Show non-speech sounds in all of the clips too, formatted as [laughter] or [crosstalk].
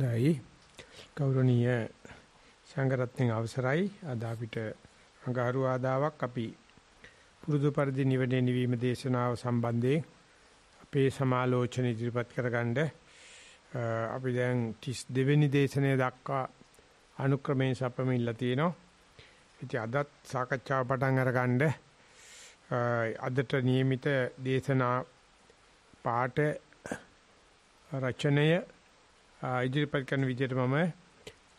දැයි ගෞරවනීය සංඝරත්නයේ අවසරයි අද අපිට අඟහරු ආදාවක් අපි පුරුදු පරිදි නිවැරදි නිවීම දේශනාව සම්බන්ධයෙන් අපේ සමාලෝචන ඉදිරිපත් කරගන්න අපි දැන් 32 වෙනි දේශනය දක්වා අනුක්‍රමයෙන් සපමිල්ලා තියෙනවා. ඉතින් අදත් සාකච්ඡාව පටන් අරගන්න අදට નિયમિત දේශනා පාඩ රචනය ඉදිරිපත් කරන විදිහට මම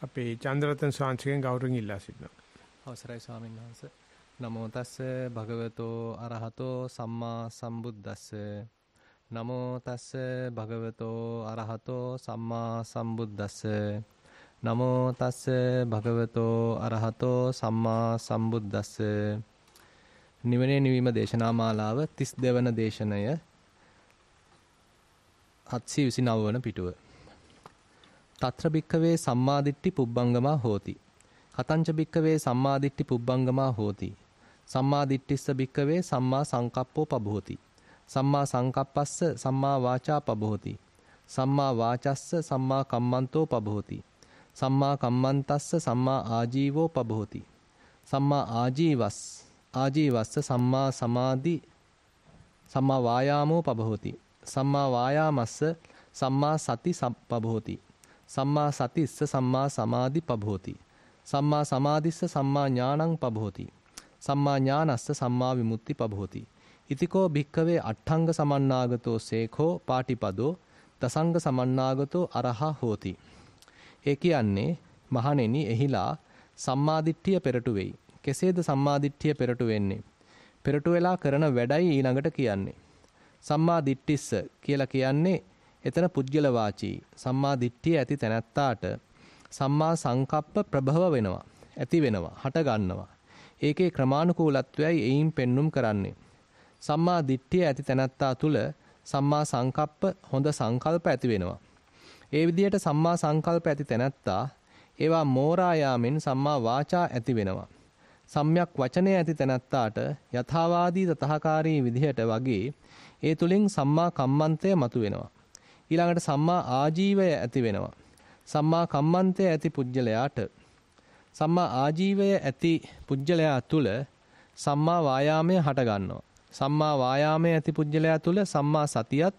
අපේ චන්ද්‍රරතන සාංශකෙන් ගෞරවයෙන් ඉල්ලා සිටිනවා. අවසරයි ස්වාමීන් වහන්සේ. නමෝ තස්ස භගවතෝ අරහතෝ සම්මා සම්බුද්දස්ස. නමෝ තස්ස භගවතෝ අරහතෝ සම්මා සම්බුද්දස්ස. නමෝ තස්ස භගවතෝ අරහතෝ සම්මා සම්බුද්දස්ස. නිවනේ නිවීම දේශනා මාලාව 32 වන දේශනය 729 වන පිටුව. తත්‍ර භික්කවේ සම්මාදිට්ඨි පුබ්බංගමා හෝති. කතංච භික්කවේ සම්මාදිට්ඨි පුබ්බංගමා හෝති. සම්මාදිට්ඨිස්ස භික්කවේ සම්මා සංකප්පෝ පබෝති. සම්මා සංකප්පස්ස සම්මා වාචා පබෝති. සම්මා වාචස්ස සම්මා කම්මන්තෝ පබෝති. සම්මා කම්මන්තස්ස සම්මා ආජීවෝ පබෝති. සම්මා ආජීවස් ආජීවස්ස සම්මා සමාධි සම්මා වායාමෝ පබෝති. සම්මා වායාමස්ස සම්මා සති සම්පබෝති සම්මා සතිස්ස සම්මා සමාධි පබෝති. සම්මා සමාධිස්ස සම්මා ඥානං පබෝති. සම්මා ඥානස්ස සම්මා විමුක්ති පබෝති. ඉතිකෝ භික්කවේ අට්ඨංග සමන්නාගතෝ සේඛෝ පාටිපදෝ තසංග සමන්නාගතෝ අරහා හෝති. ඒ කියන්නේ මහණෙනි එහිලා සම්මාදිට්ඨිය පෙරටු වෙයි. කෙසේද සම්මාදිට්ඨිය පෙරටු වෙන්නේ? පෙරටු වෙලා කරන වැඩයි ඊළඟට කියන්නේ. සම්මා දිට්ඨිස්ස කියලා කියන්නේ එතන පුජ්‍යල වාචී සම්මා දිට්ඨිය ඇති තැනැත්තාට සම්මා සංකප්ප ප්‍රභව වෙනවා. ඇති වෙනවා. හට ගන්නවා. ඒකේ ක්‍රමානුකූලත්වයයි එයින් පෙන්눔 කරන්නේ. සම්මා දිට්ඨිය ඇති තැනැත්තා තුල සම්මා සංකප්ප හොඳ සංකල්ප ඇති වෙනවා. ඒ විදිහට සම්මා සංකල්ප ඇති තැනැත්තා ඒවා මෝරා යාමෙන් සම්මා වාචා ඇති වෙනවා. සම්්‍යක් වචනය ඇති තැනැත්තාට යථාවාදී තතහකාරී විදිහට වගේ ඒ තුලින් සම්මා කම්මන්තය මතුවෙනවා. ඊළඟට සම්මා ආජීවය ඇති වෙනවා. සම්මා කම්මන්තය ඇති පුජ්‍යලයාට සම්මා ආජීවය ඇති පුජ්‍යලයා තුල සම්මා වායාමය හට ගන්නවා. සම්මා වායාමය ඇති පුජ්‍යලයා තුල සම්මා සතියත්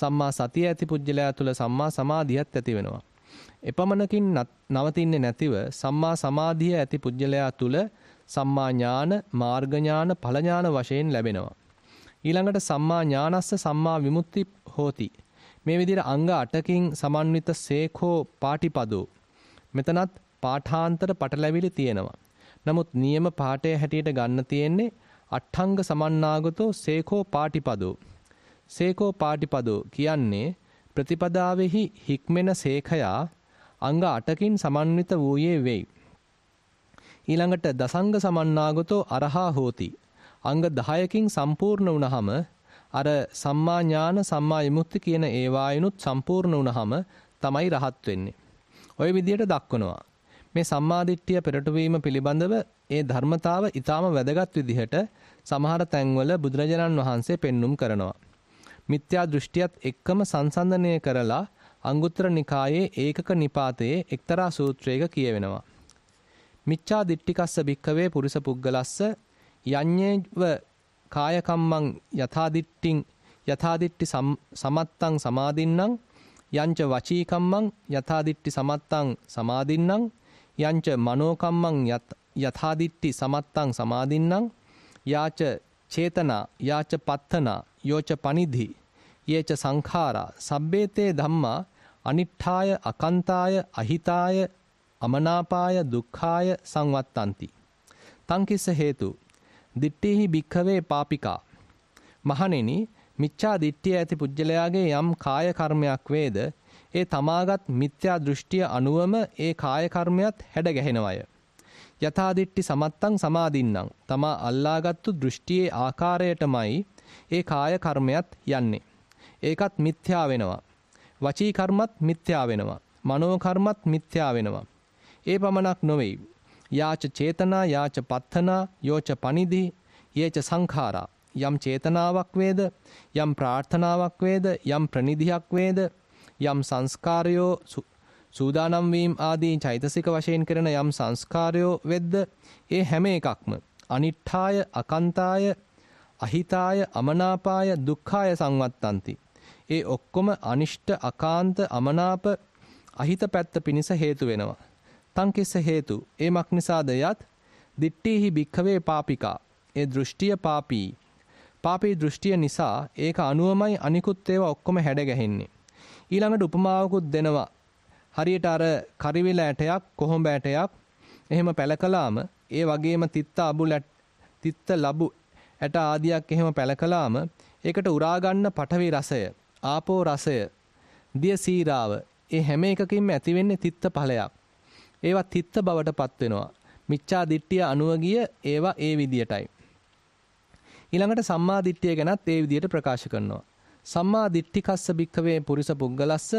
සම්මා සතිය ඇති පුජ්‍යලයා තුල සම්මා සමාධියත් ඇති වෙනවා. එපමණකින් නවතින්නේ නැතිව සම්මා සමාධිය ඇති පුජ්‍යලයා තුල සම්මා ඥාන, මාර්ග ඥාන, ඵල ඥාන වශයෙන් ලැබෙනවා. ඊළඟට සම්මා ඥානස්ස සම්මා විමුක්ති හෝති. මේ විදිහට අංග 8කින් සමන්විත සේකෝ පාටිපදෝ. මෙතනත් පාඨාන්තර පටලැවිලි තියෙනවා. නමුත් නියම පාඨය හැටියට ගන්න තියෙන්නේ අට්ඨංග සමන්නාගතෝ සේකෝ පාටිපදෝ. සේකෝ පාටිපදෝ කියන්නේ ප්‍රතිපදාවෙහි හික්මෙන සේකයා අංග 8කින් සමන්විත වූයේ වෙයි. ඊළඟට දසංග සමන්නාගතෝ අරහා හෝති. අංග 10කින් සම්පූර්ණ වුණහම අර සම්මා ඥාන සම්මා විමුක්ති කියන ඒ වායුනුත් සම්පූර්ණ වුණාම තමයි රහත් වෙන්නේ. ওই විදිහට දක්වනවා. මේ සම්මා දිට්ඨිය පෙරටුවීම පිළිබඳව ඒ ධර්මතාව ඊටාම වැදගත් විදිහට සමහර තැන්වල බුදුරජාණන් වහන්සේ පෙන්눔 කරනවා. මිත්‍යා දෘෂ්ටියත් එක්කම සංසන්දනය කරලා අංගුත්තර නිකායේ ඒකක නිපාතයේ එක්තරා සූත්‍රයක කියවෙනවා. මිච්ඡා දිට්ඨිකස්ස භික්කවේ පුරිස පුද්ගලස්ස යඤ්ඤේව කායකම්මං යථාදිට්ඨින් යථාදිට්ඨි සමත්තං සමාදින්නම් යංච වචීකම්මං යථාදිට්ඨි සමත්තං සමාදින්නම් යංච මනෝකම්මං යථාදිට්ඨි සමත්තං සමාදින්නම් යාච චේතනා යාච පත්තනා යෝච පනිධි යේච සංඛාරා සබ්බේතේ ධම්මා අනිත්ඨාය අකන්තාය අහිතාය අමනාපාය දුක්ඛාය සංවත්තಂತಿ තං කිස්ස හේතු දිට්ඨිහි භික්ඛවේ පාපිකා. මහණෙනි මිච්ඡා දිට්ඨිය ඇති පුජ්‍යලයාගේ යම් කාය කර්මයක් වේද ඒ තමාගත් මිත්‍යා දෘෂ්ටිය අනුවම ඒ කාය කර්මයක් හැඩ ගැහෙනවය. යථා දිට්ඨි සමත්තං සමාදින්නම් තමා අල්ලාගත්තු දෘෂ්ටියේ ආකාරයටමයි ඒ කාය කර්මයක් යන්නේ. ඒකත් මිත්‍යා වෙනවා. වචී කර්මත් මිත්‍යා වෙනවා. මනෝ කර්මත් මිත්‍යා වෙනවා. ඒ පමණක් නොවේ. යාච චේතනා යාච පත්තනා යෝච පනිදි යේච සංඛාරා යම් චේතනාවක් වේද යම් ප්‍රාර්ථනාවක් වේද යම් ප්‍රනිධියක් වේද යම් සංස්කාරයෝ සූදානම් වීම ආදී චෛතසික වශයෙන් කරන යම් සංස්කාරයෝ වෙද්ද ඒ හැම එකක්ම අනිත්ඨාය අකන්තාය අහිතාය අමනාපාය දුක්ඛාය සංවත්තಂತಿ ඒ ඔක්කොම අනිෂ්ඨ අකාන්ත අමනාප අහිත පැත්ත පිණිස හේතු වෙනවා තංකිස්ස හේතු ඒමක් නිසාද යත් දිට්ටිහි භික්ඛවේ පාපිකා ඒ දෘෂ්ටිය පාපී පාපී දෘෂ්ටිය නිසා ඒක අනුවමයි අනිකුත් ඒවා ඔක්කොම හැඩ ගැහෙන්නේ ඊළඟට උපමාවකුත් දෙනවා හරියට අර කරිවිල ඇටයක් කොහොඹ ඇටයක් එහෙම පැලකලාම ඒ වගේම තිත්ත අබුල තිත්ත ලබු ඇට ආදියක් එහෙම පැලකලාම ඒකට උරා ගන්න පඨවි රසය ආපෝ රසය දිය සීරාව ඒ හැම එකකින්ම ඇති වෙන්නේ තිත්ත ඵලයක් ඒවා තිත්ත බවටපත් වෙනවා. මිච්ඡා දිට්ඨිය අනුව ගිය ඒවා ඒ විදියටයි. ඊළඟට සම්මා දිට්ඨිය ගැනත් ඒ විදියට ප්‍රකාශ කරනවා. සම්මා දිට්ඨිකස්ස භික්ඛවේ පුරිස පුද්ගලස්ස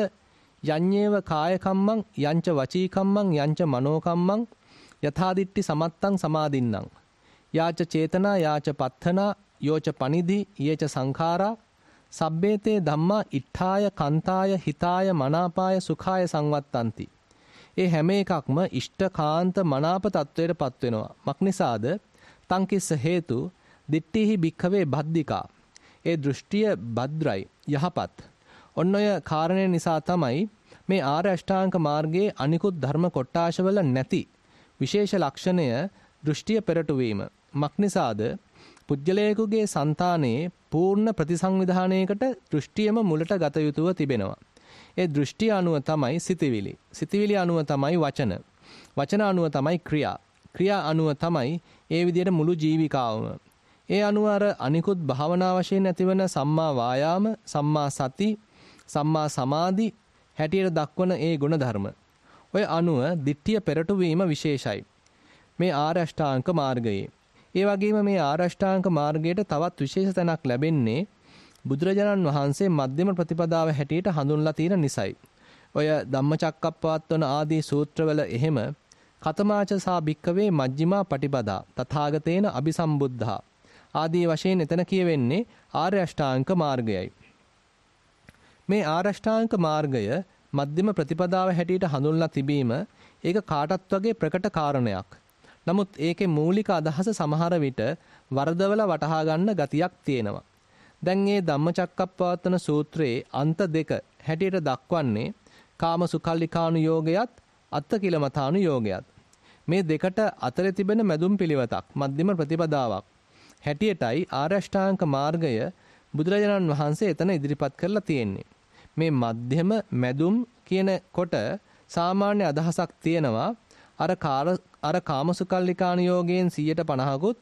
යඤ්ඤේව කාය කම්මං යංච වචී කම්මං යංච මනෝ කම්මං යථා දිට්ඨි සමත්තං සමාදින්නම් යාච චේතනා යාච පත්තනා යෝච පනිදි යේච සංඛාරා සබ්බේතේ ධම්මා ඉත්තාය කන්තාය හිතාය මනාපාය සුඛාය සංවත්තಂತಿ ඒ හැම එකක්ම ඉෂ්ඨකාන්ත මනාප තත්වයට පත්වෙනවා. මක්නිසාද තංකිස්ස හේතු දිට්ටිහි භික්ඛවේ බද්ධිකා. ඒ දෘෂ්ටිය භද්‍රයි යහපත්. ඔන්න ඔය කාරණය නිසා තමයි මේ ආර්ය අෂ්ටාංග මාර්ගයේ අනිකුත් ධර්ම කොටාශවල නැති විශේෂ ලක්ෂණය දෘෂ්ටිය පෙරටුවීම. මක්නිසාද පුජ්‍යලයෙකුගේ సంతානයේ පූර්ණ ප්‍රතිසංවිධානයකට දෘෂ්ටියම මුලට ගත යුතුව තිබෙනවා. ඒ දෘෂ්ටි අනුව තමයි සිතවිලි. සිතවිලි අනුව තමයි වචන. වචන අනුව තමයි ක්‍රියා. ක්‍රියා අනුව තමයි ඒ විදිහට මුළු ජීවිකාවම. ඒ අනුව අර අනිකුත් භාවනා වශයෙන් ඇතිවන සම්මා වායාම, සම්මා සති, සම්මා සමාධි හැටියට දක්වන ඒ ගුණධර්ම. ඔය අනුව ditthිය පෙරට වීම විශේෂයි. මේ ආරෂ්ඨාංක මාර්ගයේ. ඒ වගේම මේ ආරෂ්ඨාංක මාර්ගයට තවත් විශේෂ තැනක් ලැබෙන්නේ බුදුරජාණන් වහන්සේ මධ්‍යම ප්‍රතිපදාව හැටියට හඳුන්ලා තියෙන නිසයි. ඔය ධම්මචක්කප්පවත්තන ආදී සූත්‍රවල එහෙම කතමාච සා භික්කවේ මජ්ජිමා පටිපදා තථාගතේන අபிසම්බුද්ධා ආදී වශයෙන් එතන කියවෙන්නේ ආර්ය අෂ්ටාංග මාර්ගයයි. මේ ආර්ය අෂ්ටාංග මාර්ගය මධ්‍යම ප්‍රතිපදාව හැටියට හඳුන්ලා තිබීම ඒක කාටත් වගේ ප්‍රකට කාරණයක්. නමුත් ඒකේ මූලික අදහස සමහර විට වරදවල වටහා ගන්න ගතියක් තියෙනවා. දැන් මේ ධම්මචක්කප්පවත්තන සූත්‍රයේ අන්ත දෙක හැටියට දක්වන්නේ කාම සුකල්ලිකානු යෝගයත් අත්තකිලමතානු යෝගයත්. මේ දෙකට අතරේ තිබෙන මැදුම් පිළිවෙතක් මධ්‍යම ප්‍රතිපදාවක්. හැටියටයි ආරෂ්ඨාංක මාර්ගය බුදුරජාණන් වහන්සේ එතන ඉදිරිපත් කරලා තියෙන්නේ. මේ මධ්‍යම මැදුම් කියන කොට සාමාන්‍ය අදහසක් තියෙනවා අර කාර අර කාමසුකල්ලිකානු යෝගයෙන් 150කුත්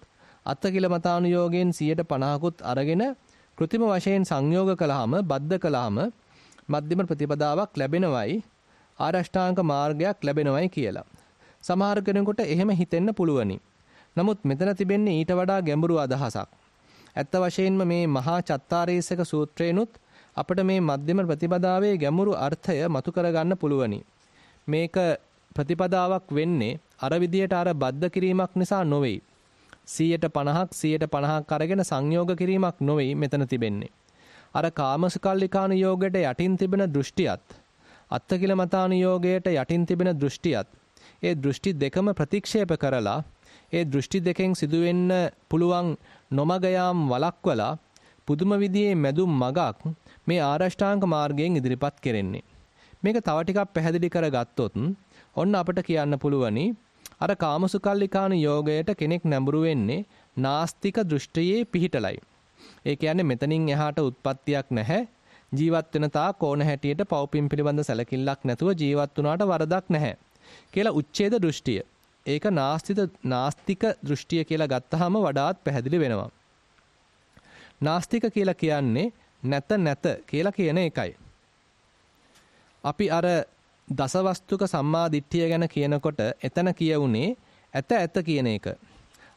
අත්තකිලමතානු යෝගයෙන් 150කුත් අරගෙන કෘතිම වශයෙන් සංයෝග කළාම බද්ධ කළාම මධ්‍යම ප්‍රතිපදාවක් ලැබෙනවයි ආරෂ්ඨාංග මාර්ගයක් ලැබෙනවයි කියලා. සමහර කෙනෙකුට එහෙම හිතෙන්න පුළුවනි. නමුත් මෙතන තිබෙන්නේ ඊට වඩා ගැඹුරු අදහසක්. ඇත්ත වශයෙන්ම මේ මහා චත්තාරීසක සූත්‍රේනුත් අපිට මේ මධ්‍යම ප්‍රතිපදාවේ ගැඹුරු අර්ථය මතු කරගන්න පුළුවනි. මේක ප්‍රතිපදාවක් වෙන්නේ අර විදියට අර බද්ධ කිරීමක් නිසා නොවේ. 150ක් 150ක් අරගෙන සංයෝග කිරීමක් නොවේ මෙතන තිබෙන්නේ. අර කාමසකල්ලිකාන යෝගයට යටින් තිබෙන දෘෂ්ටියත් අත්තකිල මතානුයෝගයට යටින් තිබෙන දෘෂ්ටියත් ඒ දෘෂ්ටි දෙකම ප්‍රතික්ෂේප කරලා ඒ දෘෂ්ටි දෙකෙන් සිදුවෙන්න පුළුවන් නොමග යාම් වළක්වලා පුදුම විදිහේ මැදුම් මගක් මේ ආරෂ්ඨාංග මාර්ගයෙන් ඉදිරිපත් කෙරෙන්නේ. මේක තව ටිකක් පැහැදිලි කරගත්තොත් ඔන්න අපිට කියන්න පුළුවනි අර කාමසුකල්ලිකාන යෝගයට කෙනෙක් නැඹුරු වෙන්නේ නාස්තික දෘෂ්ටියේ පිහිටලයි. ඒ කියන්නේ මෙතනින් එහාට උත්පත්තියක් නැහැ. ජීවත් වෙන තාක් ඕන හැටියට පව්පින් පිළිබඳ සැලකිල්ලක් නැතුව ජීවත් වුණාට වරදක් නැහැ කියලා උච්ඡේද දෘෂ්ටිය. ඒක නාස්තික නාස්තික දෘෂ්ටිය කියලා ගත්තාම වඩාත් පැහැදිලි වෙනවා. නාස්තික කියලා කියන්නේ නැත නැත කියලා කියන එකයි. අපි අර දසවස්තුක සම්මා දිට්ඨිය ගැන කියනකොට එතන කියවුනේ ඇත ඇත කියන එක.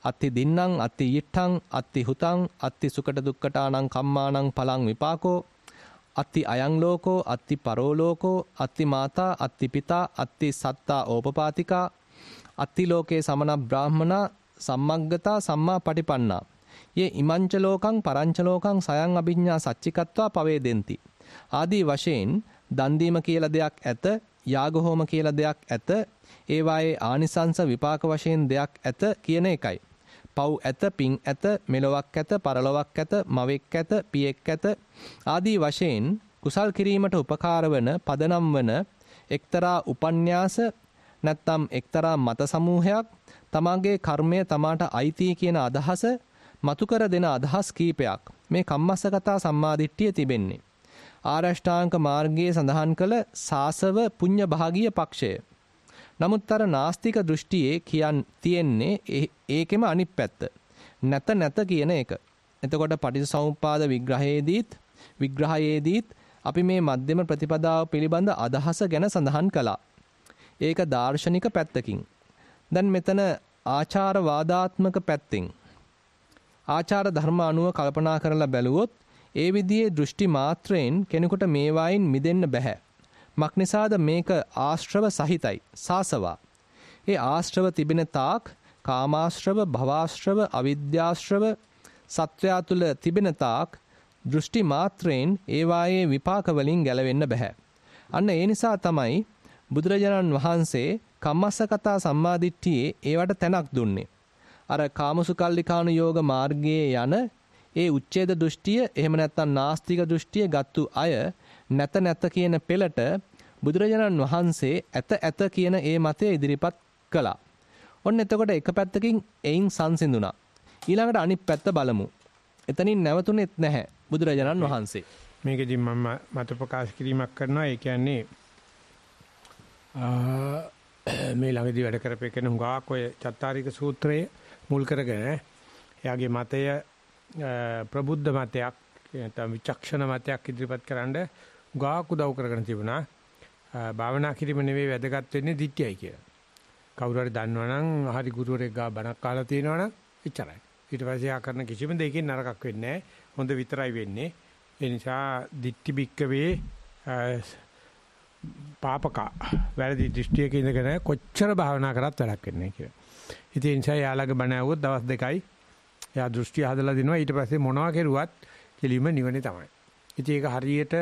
අත්ති දින්නම් අත්ති යිට්ඨං අත්ති හුතං අත්ති සුකට දුක්කටානං කම්මානං පලං විපාකෝ අත්ති අයං ලෝකෝ අත්ති පරෝ ලෝකෝ අත්ති මාතා අත්ති පිතා අත්ති සත්තා ඕපපාතිකා අත්ති ලෝකේ සමන බ්‍රාහ්මනා සම්මග්ගතා සම්මා පටිපන්නා යේ ඉමංච ලෝකං පරංච ලෝකං සයන් අභිඥා සච්චිකත්වා පවේදෙන්ති ආදී වශයෙන් දන් දීම කියලා දෙයක් ඇත යාග හෝම කියලා දෙයක් ඇත. ඒවායේ ආනිසංස විපාක වශයෙන් දෙයක් ඇත කියන එකයි. පව් ඇත, පිං ඇත, මෙලොවක් ඇත, පරලොවක් ඇත, මවෙක් ඇත, පියෙක් ඇත ආදී වශයෙන් කුසල් කිරීමට උපකාර වන පදනම් වන එක්තරා උපන්‍යාස නැත්නම් එක්තරා මත සමූහයක් තමාගේ කර්මය තමාට අයිති කියන අදහස මතු කර දෙන අදහස් කීපයක් මේ කම්මස්සගතා සම්මාදිට්ඨිය තිබෙන්නේ ආරෂ්ඨාංක මාර්ගයේ සඳහන් කළ සාසව පුඤ්ඤභාගීය පක්ෂය. නමුත් අර නාස්තික දෘෂ්ටියේ කියන් තියෙන්නේ ඒකෙම අනිත් පැත්ත. නැත නැත කියන එක. එතකොට පටිච්චසමුප්පාද විග්‍රහයේදීත් විග්‍රහයේදීත් අපි මේ මධ්‍යම ප්‍රතිපදාව පිළිබඳ අදහස ගැන සඳහන් කළා. ඒක දාර්ශනික පැත්තකින්. දැන් මෙතන ආචාර වාදාත්මක පැත්තෙන් ආචාර ධර්ම අනුව කල්පනා කරලා බැලුවොත් ඒ විදිහේ දෘෂ්ටි මාත්‍රයෙන් කෙනෙකුට මේවායින් මිදෙන්න බෑ. මක්නිසාද මේක ආශ්‍රව සහිතයි. සාසවා. ඒ ආශ්‍රව තිබෙන තාක් කාමාශ්‍රව, භවආශ්‍රව, අවිද්‍යාශ්‍රව සත්‍යය තුළ තිබෙන තාක් දෘෂ්ටි මාත්‍රයෙන් ඒවායේ විපාක වලින් ගැලවෙන්න බෑ. අන්න ඒ නිසා තමයි බුදුරජාණන් වහන්සේ කම්මස්සකතා සම්මාදිට්ඨියේ ඒවට තැනක් දුන්නේ. අර කාමසුකල්ලිකාණු යෝග මාර්ගයේ යන ඒ උච්ඡේද දෘෂ්ටිය එහෙම නැත්නම් නාස්තික දෘෂ්ටිය ගත්තු අය නැත නැත කියන පෙළට බුදුරජාණන් වහන්සේ ඇත ඇත කියන ඒ මතය ඉදිරිපත් කළා. ඔන්න එතකොට එක පැත්තකින් එයින් සංසිඳුණා. ඊළඟට අනිත් පැත්ත බලමු. එතනින් නැවතුනේත් නැහැ බුදුරජාණන් වහන්සේ. මේකදී මම මත ප්‍රකාශ කිරීමක් කරනවා. ඒ කියන්නේ මේ ළඟදී වැඩ කරපේකන හුඟක් ඔය චත්තාරික සූත්‍රයේ මුල් කරගෙන එයාගේ මතය ප්‍රබුද්ධ මතයක් නැත්නම් විචක්ෂණ මතයක් ඉදිරිපත් කරන්න ගාක් උදව් කරගෙන තිබුණා. භාවනා කිරීම නෙවෙයි වැදගත් වෙන්නේ ධිට්ඨියයි කියලා. කවුරු හරි දන්නවනම් හරි ගුරුවරයෙක් ගා බණක් අහලා තියෙනවනම් එච්චරයි. ඊට පස්සේ ආ කරන කිසිම දෙයකින් නරකක් වෙන්නේ නැහැ. හොඳ විතරයි වෙන්නේ. ඒ නිසා දික්ටි බික්කවේ පාපක වැරදි දෘෂ්ටියක ඉඳගෙන කොච්චර භාවනා කරත් වැඩක් වෙන්නේ නැහැ කියලා. ඉතින් ඒ නිසා යාළගේ බණ ඇහුවොත් දවස් දෙකයි එයා දෘෂ්ටි හදලා දෙනවා ඊට පස්සේ මොනවා කෙරුවත් කෙලිම නිවනේ තමයි. ඉතින් ඒක හරියට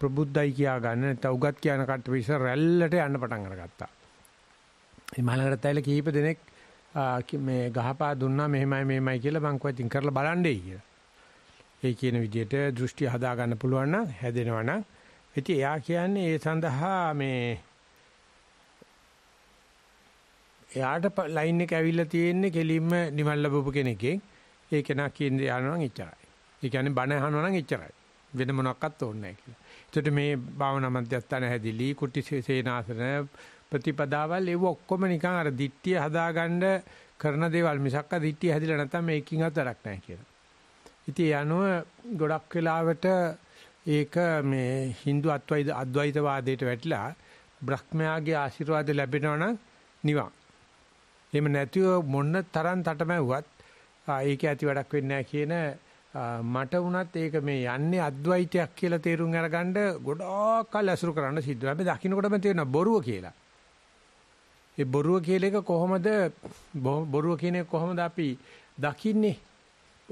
ප්‍රබුද්ධයි කියා ගන්න නැත්නම් උගත් කියන කට්ට පිස රැල්ලට යන්න පටන් අරගත්තා. හිමාලයට තැල කීප දෙනෙක් මේ ගහපා දුන්නා මෙහෙමයි මෙහෙමයි කියලා මං කොහෙන්ද කරලා බලන්නේ කියලා. ඒ කියන විදිහට දෘෂ්ටි හදා ගන්න පුළුවන් නම් හැදෙනවා නම් ඉතින් එයා කියන්නේ ඒ සඳහා මේ එයාට ලයින් එක ඇවිල්ලා තියෙන්නේ කෙලින්ම නිමල් ලැබපු කෙනෙක්ගෙන්. ඒ කෙනා කියන්නේ යනවා නම් එච්චරයි. ඒ කියන්නේ බණ අහනවා නම් එච්චරයි. වෙන මොනක්වත් ඕනේ නැහැ කියලා. ඒකට මේ භාවනා මධ්‍යස්ථාන හැදිලි කුටි සේනාසන ප්‍රතිපදාවල් ඒව ඔක්කොම නිකන් අර දිට්ඨිය හදාගන්න කරන දේවල් මිසක් අ දිට්ඨිය හැදිලා නැත්නම් මේකින් අතරක් නැහැ කියලා. ඉතින් යනුව ගොඩක් වෙලාවට ඒක මේ Hindu අද්වෛත අද්වෛතවාදයට වැටිලා බ්‍රහ්මයාගේ ආශිර්වාද ලැබෙනවා නම් නිවන්. එහෙම නැතිව මොන්න තරම් තටමැව්වත් ඒක ඇති වැඩක් වෙන්නේ කියන මට වුණත් ඒක මේ යන්නේ අද්වෛතයක් කියලා තේරුම් අරගන්න ගොඩාක් කල් ඇසුරු කරන්න සිද්ධ වෙනවා. අපි දකින්නකොටම තේරෙනවා බොරුව කියලා. ඒ බොරුව කියලා එක කොහොමද බොරුව කියන එක කොහොමද අපි දකින්නේ?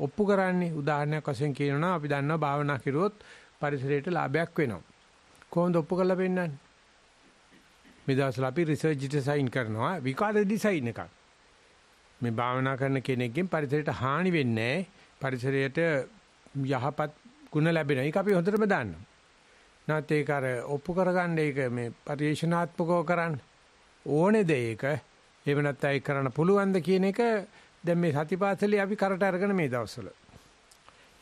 ඔප්පු කරන්නේ උදාහරණයක් වශයෙන් කියනවා අපි දන්නවා භාවනා කරුවොත් පරිසරයට ලාභයක් වෙනවා. කොහොමද ඔප්පු කරලා පෙන්නන්නේ? මේ දවස්වල අපි රිසර්ච් ඩිසයින් කරනවා විකාර ඩිසයින් එකක්. මේ භාවනා කරන කෙනෙක්ගෙන් පරිසරයට හානි වෙන්නේ පරිසරයට යහපත් ගුණ ලැබෙන එක අපි හොඳටම දන්නවා. නැත් ඒක අර ඔප්පු කරගන්න ඒක මේ පරිේශනාත්මකව කරන්න ඕනේ දෙයක එහෙම නැත්නම් ඒක කරන්න පුළුවන්ද කියන එක දැන් මේ සතිපාසලේ අපි කරට අරගෙන මේ දවස්වල.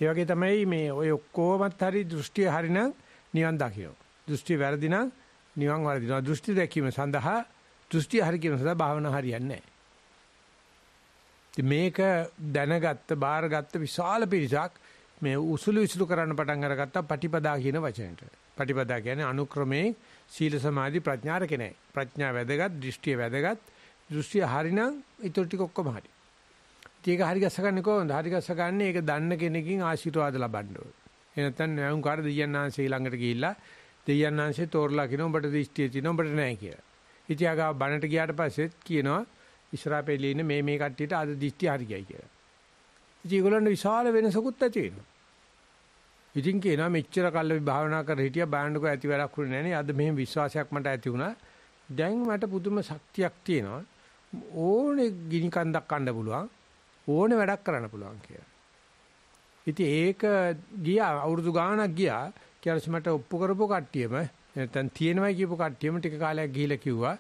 ඒ වගේ තමයි මේ ඔය ඔක්කොමත් හරි දෘෂ්ටිය හරිනම් නිවන් දකිනවා. දෘෂ්ටි වැරදි නම් නිවන් වරදිනවා. දෘෂ්ටි දැකීම සඳහා දෘෂ්ටි හරියන සඳහා භාවනා හරියන්නේ නැහැ. මේක දැනගත්ත, බාරගත්ත විශාල පිරිසක් මේ උසුළු විසුළු කරන්න පටන් අරගත්තා පටිපදා කියන වචනෙට. පටිපදා කියන්නේ අනුක්‍රමයේ සීල සමාධි ප්‍රඥාර කෙනේ. ප්‍රඥා වැදගත්, දෘෂ්ටිය වැදගත්. දෘෂ්ටිය හරිනම් ඊටු ටික ඔක්කොම හරි. ඒක හරි ගස්සගන්නේ කොහොමද? හරි ගස්සගන්නේ ඒක දන්න කෙනකින් ආශිර්වාද ලබන්න ඕනේ. එහෙ නැත්නම් නැවුම් කාර්ය දෙයයන් ආන්සේ ළඟට ගිහිල්ලා දෙයයන් අංශේ තෝරලා කියනවා උඹට දිෂ්ටිය තියෙනවා උඹට නැහැ කියලා. ඉතියාගා බණට ගියාට පස්සෙත් කියනවා ඉස්රාපේලේ ඉන්න මේ මේ කට්ටියට අද දිෂ්ටි හරියයි කියලා. ඉතින් ඒගොල්ලන්ට විශාල වෙනසකුත් ඇති වෙනවා. ඉතින් කියනවා මෙච්චර කල් අපි භාවනා කර හිටියා බාණ්ඩකෝ ඇති වැඩක් වුණේ නැහැ නේ. අද මෙහෙම විශ්වාසයක් මට ඇති වුණා. දැන් මට පුදුම ශක්තියක් තියෙනවා. ඕනේ ගිනි කන්දක් කන්න පුළුවන්. ඕනේ වැඩක් කරන්න පුළුවන් කියලා. ඉතින් ඒක ගියා අවුරුදු ගාණක් ගියා කියලාසමට ඔප්පු කරපු කට්ටියම නැත්නම් තියෙනවයි කියපු කට්ටියම ටික කාලයක් ගිහිලා කිව්වා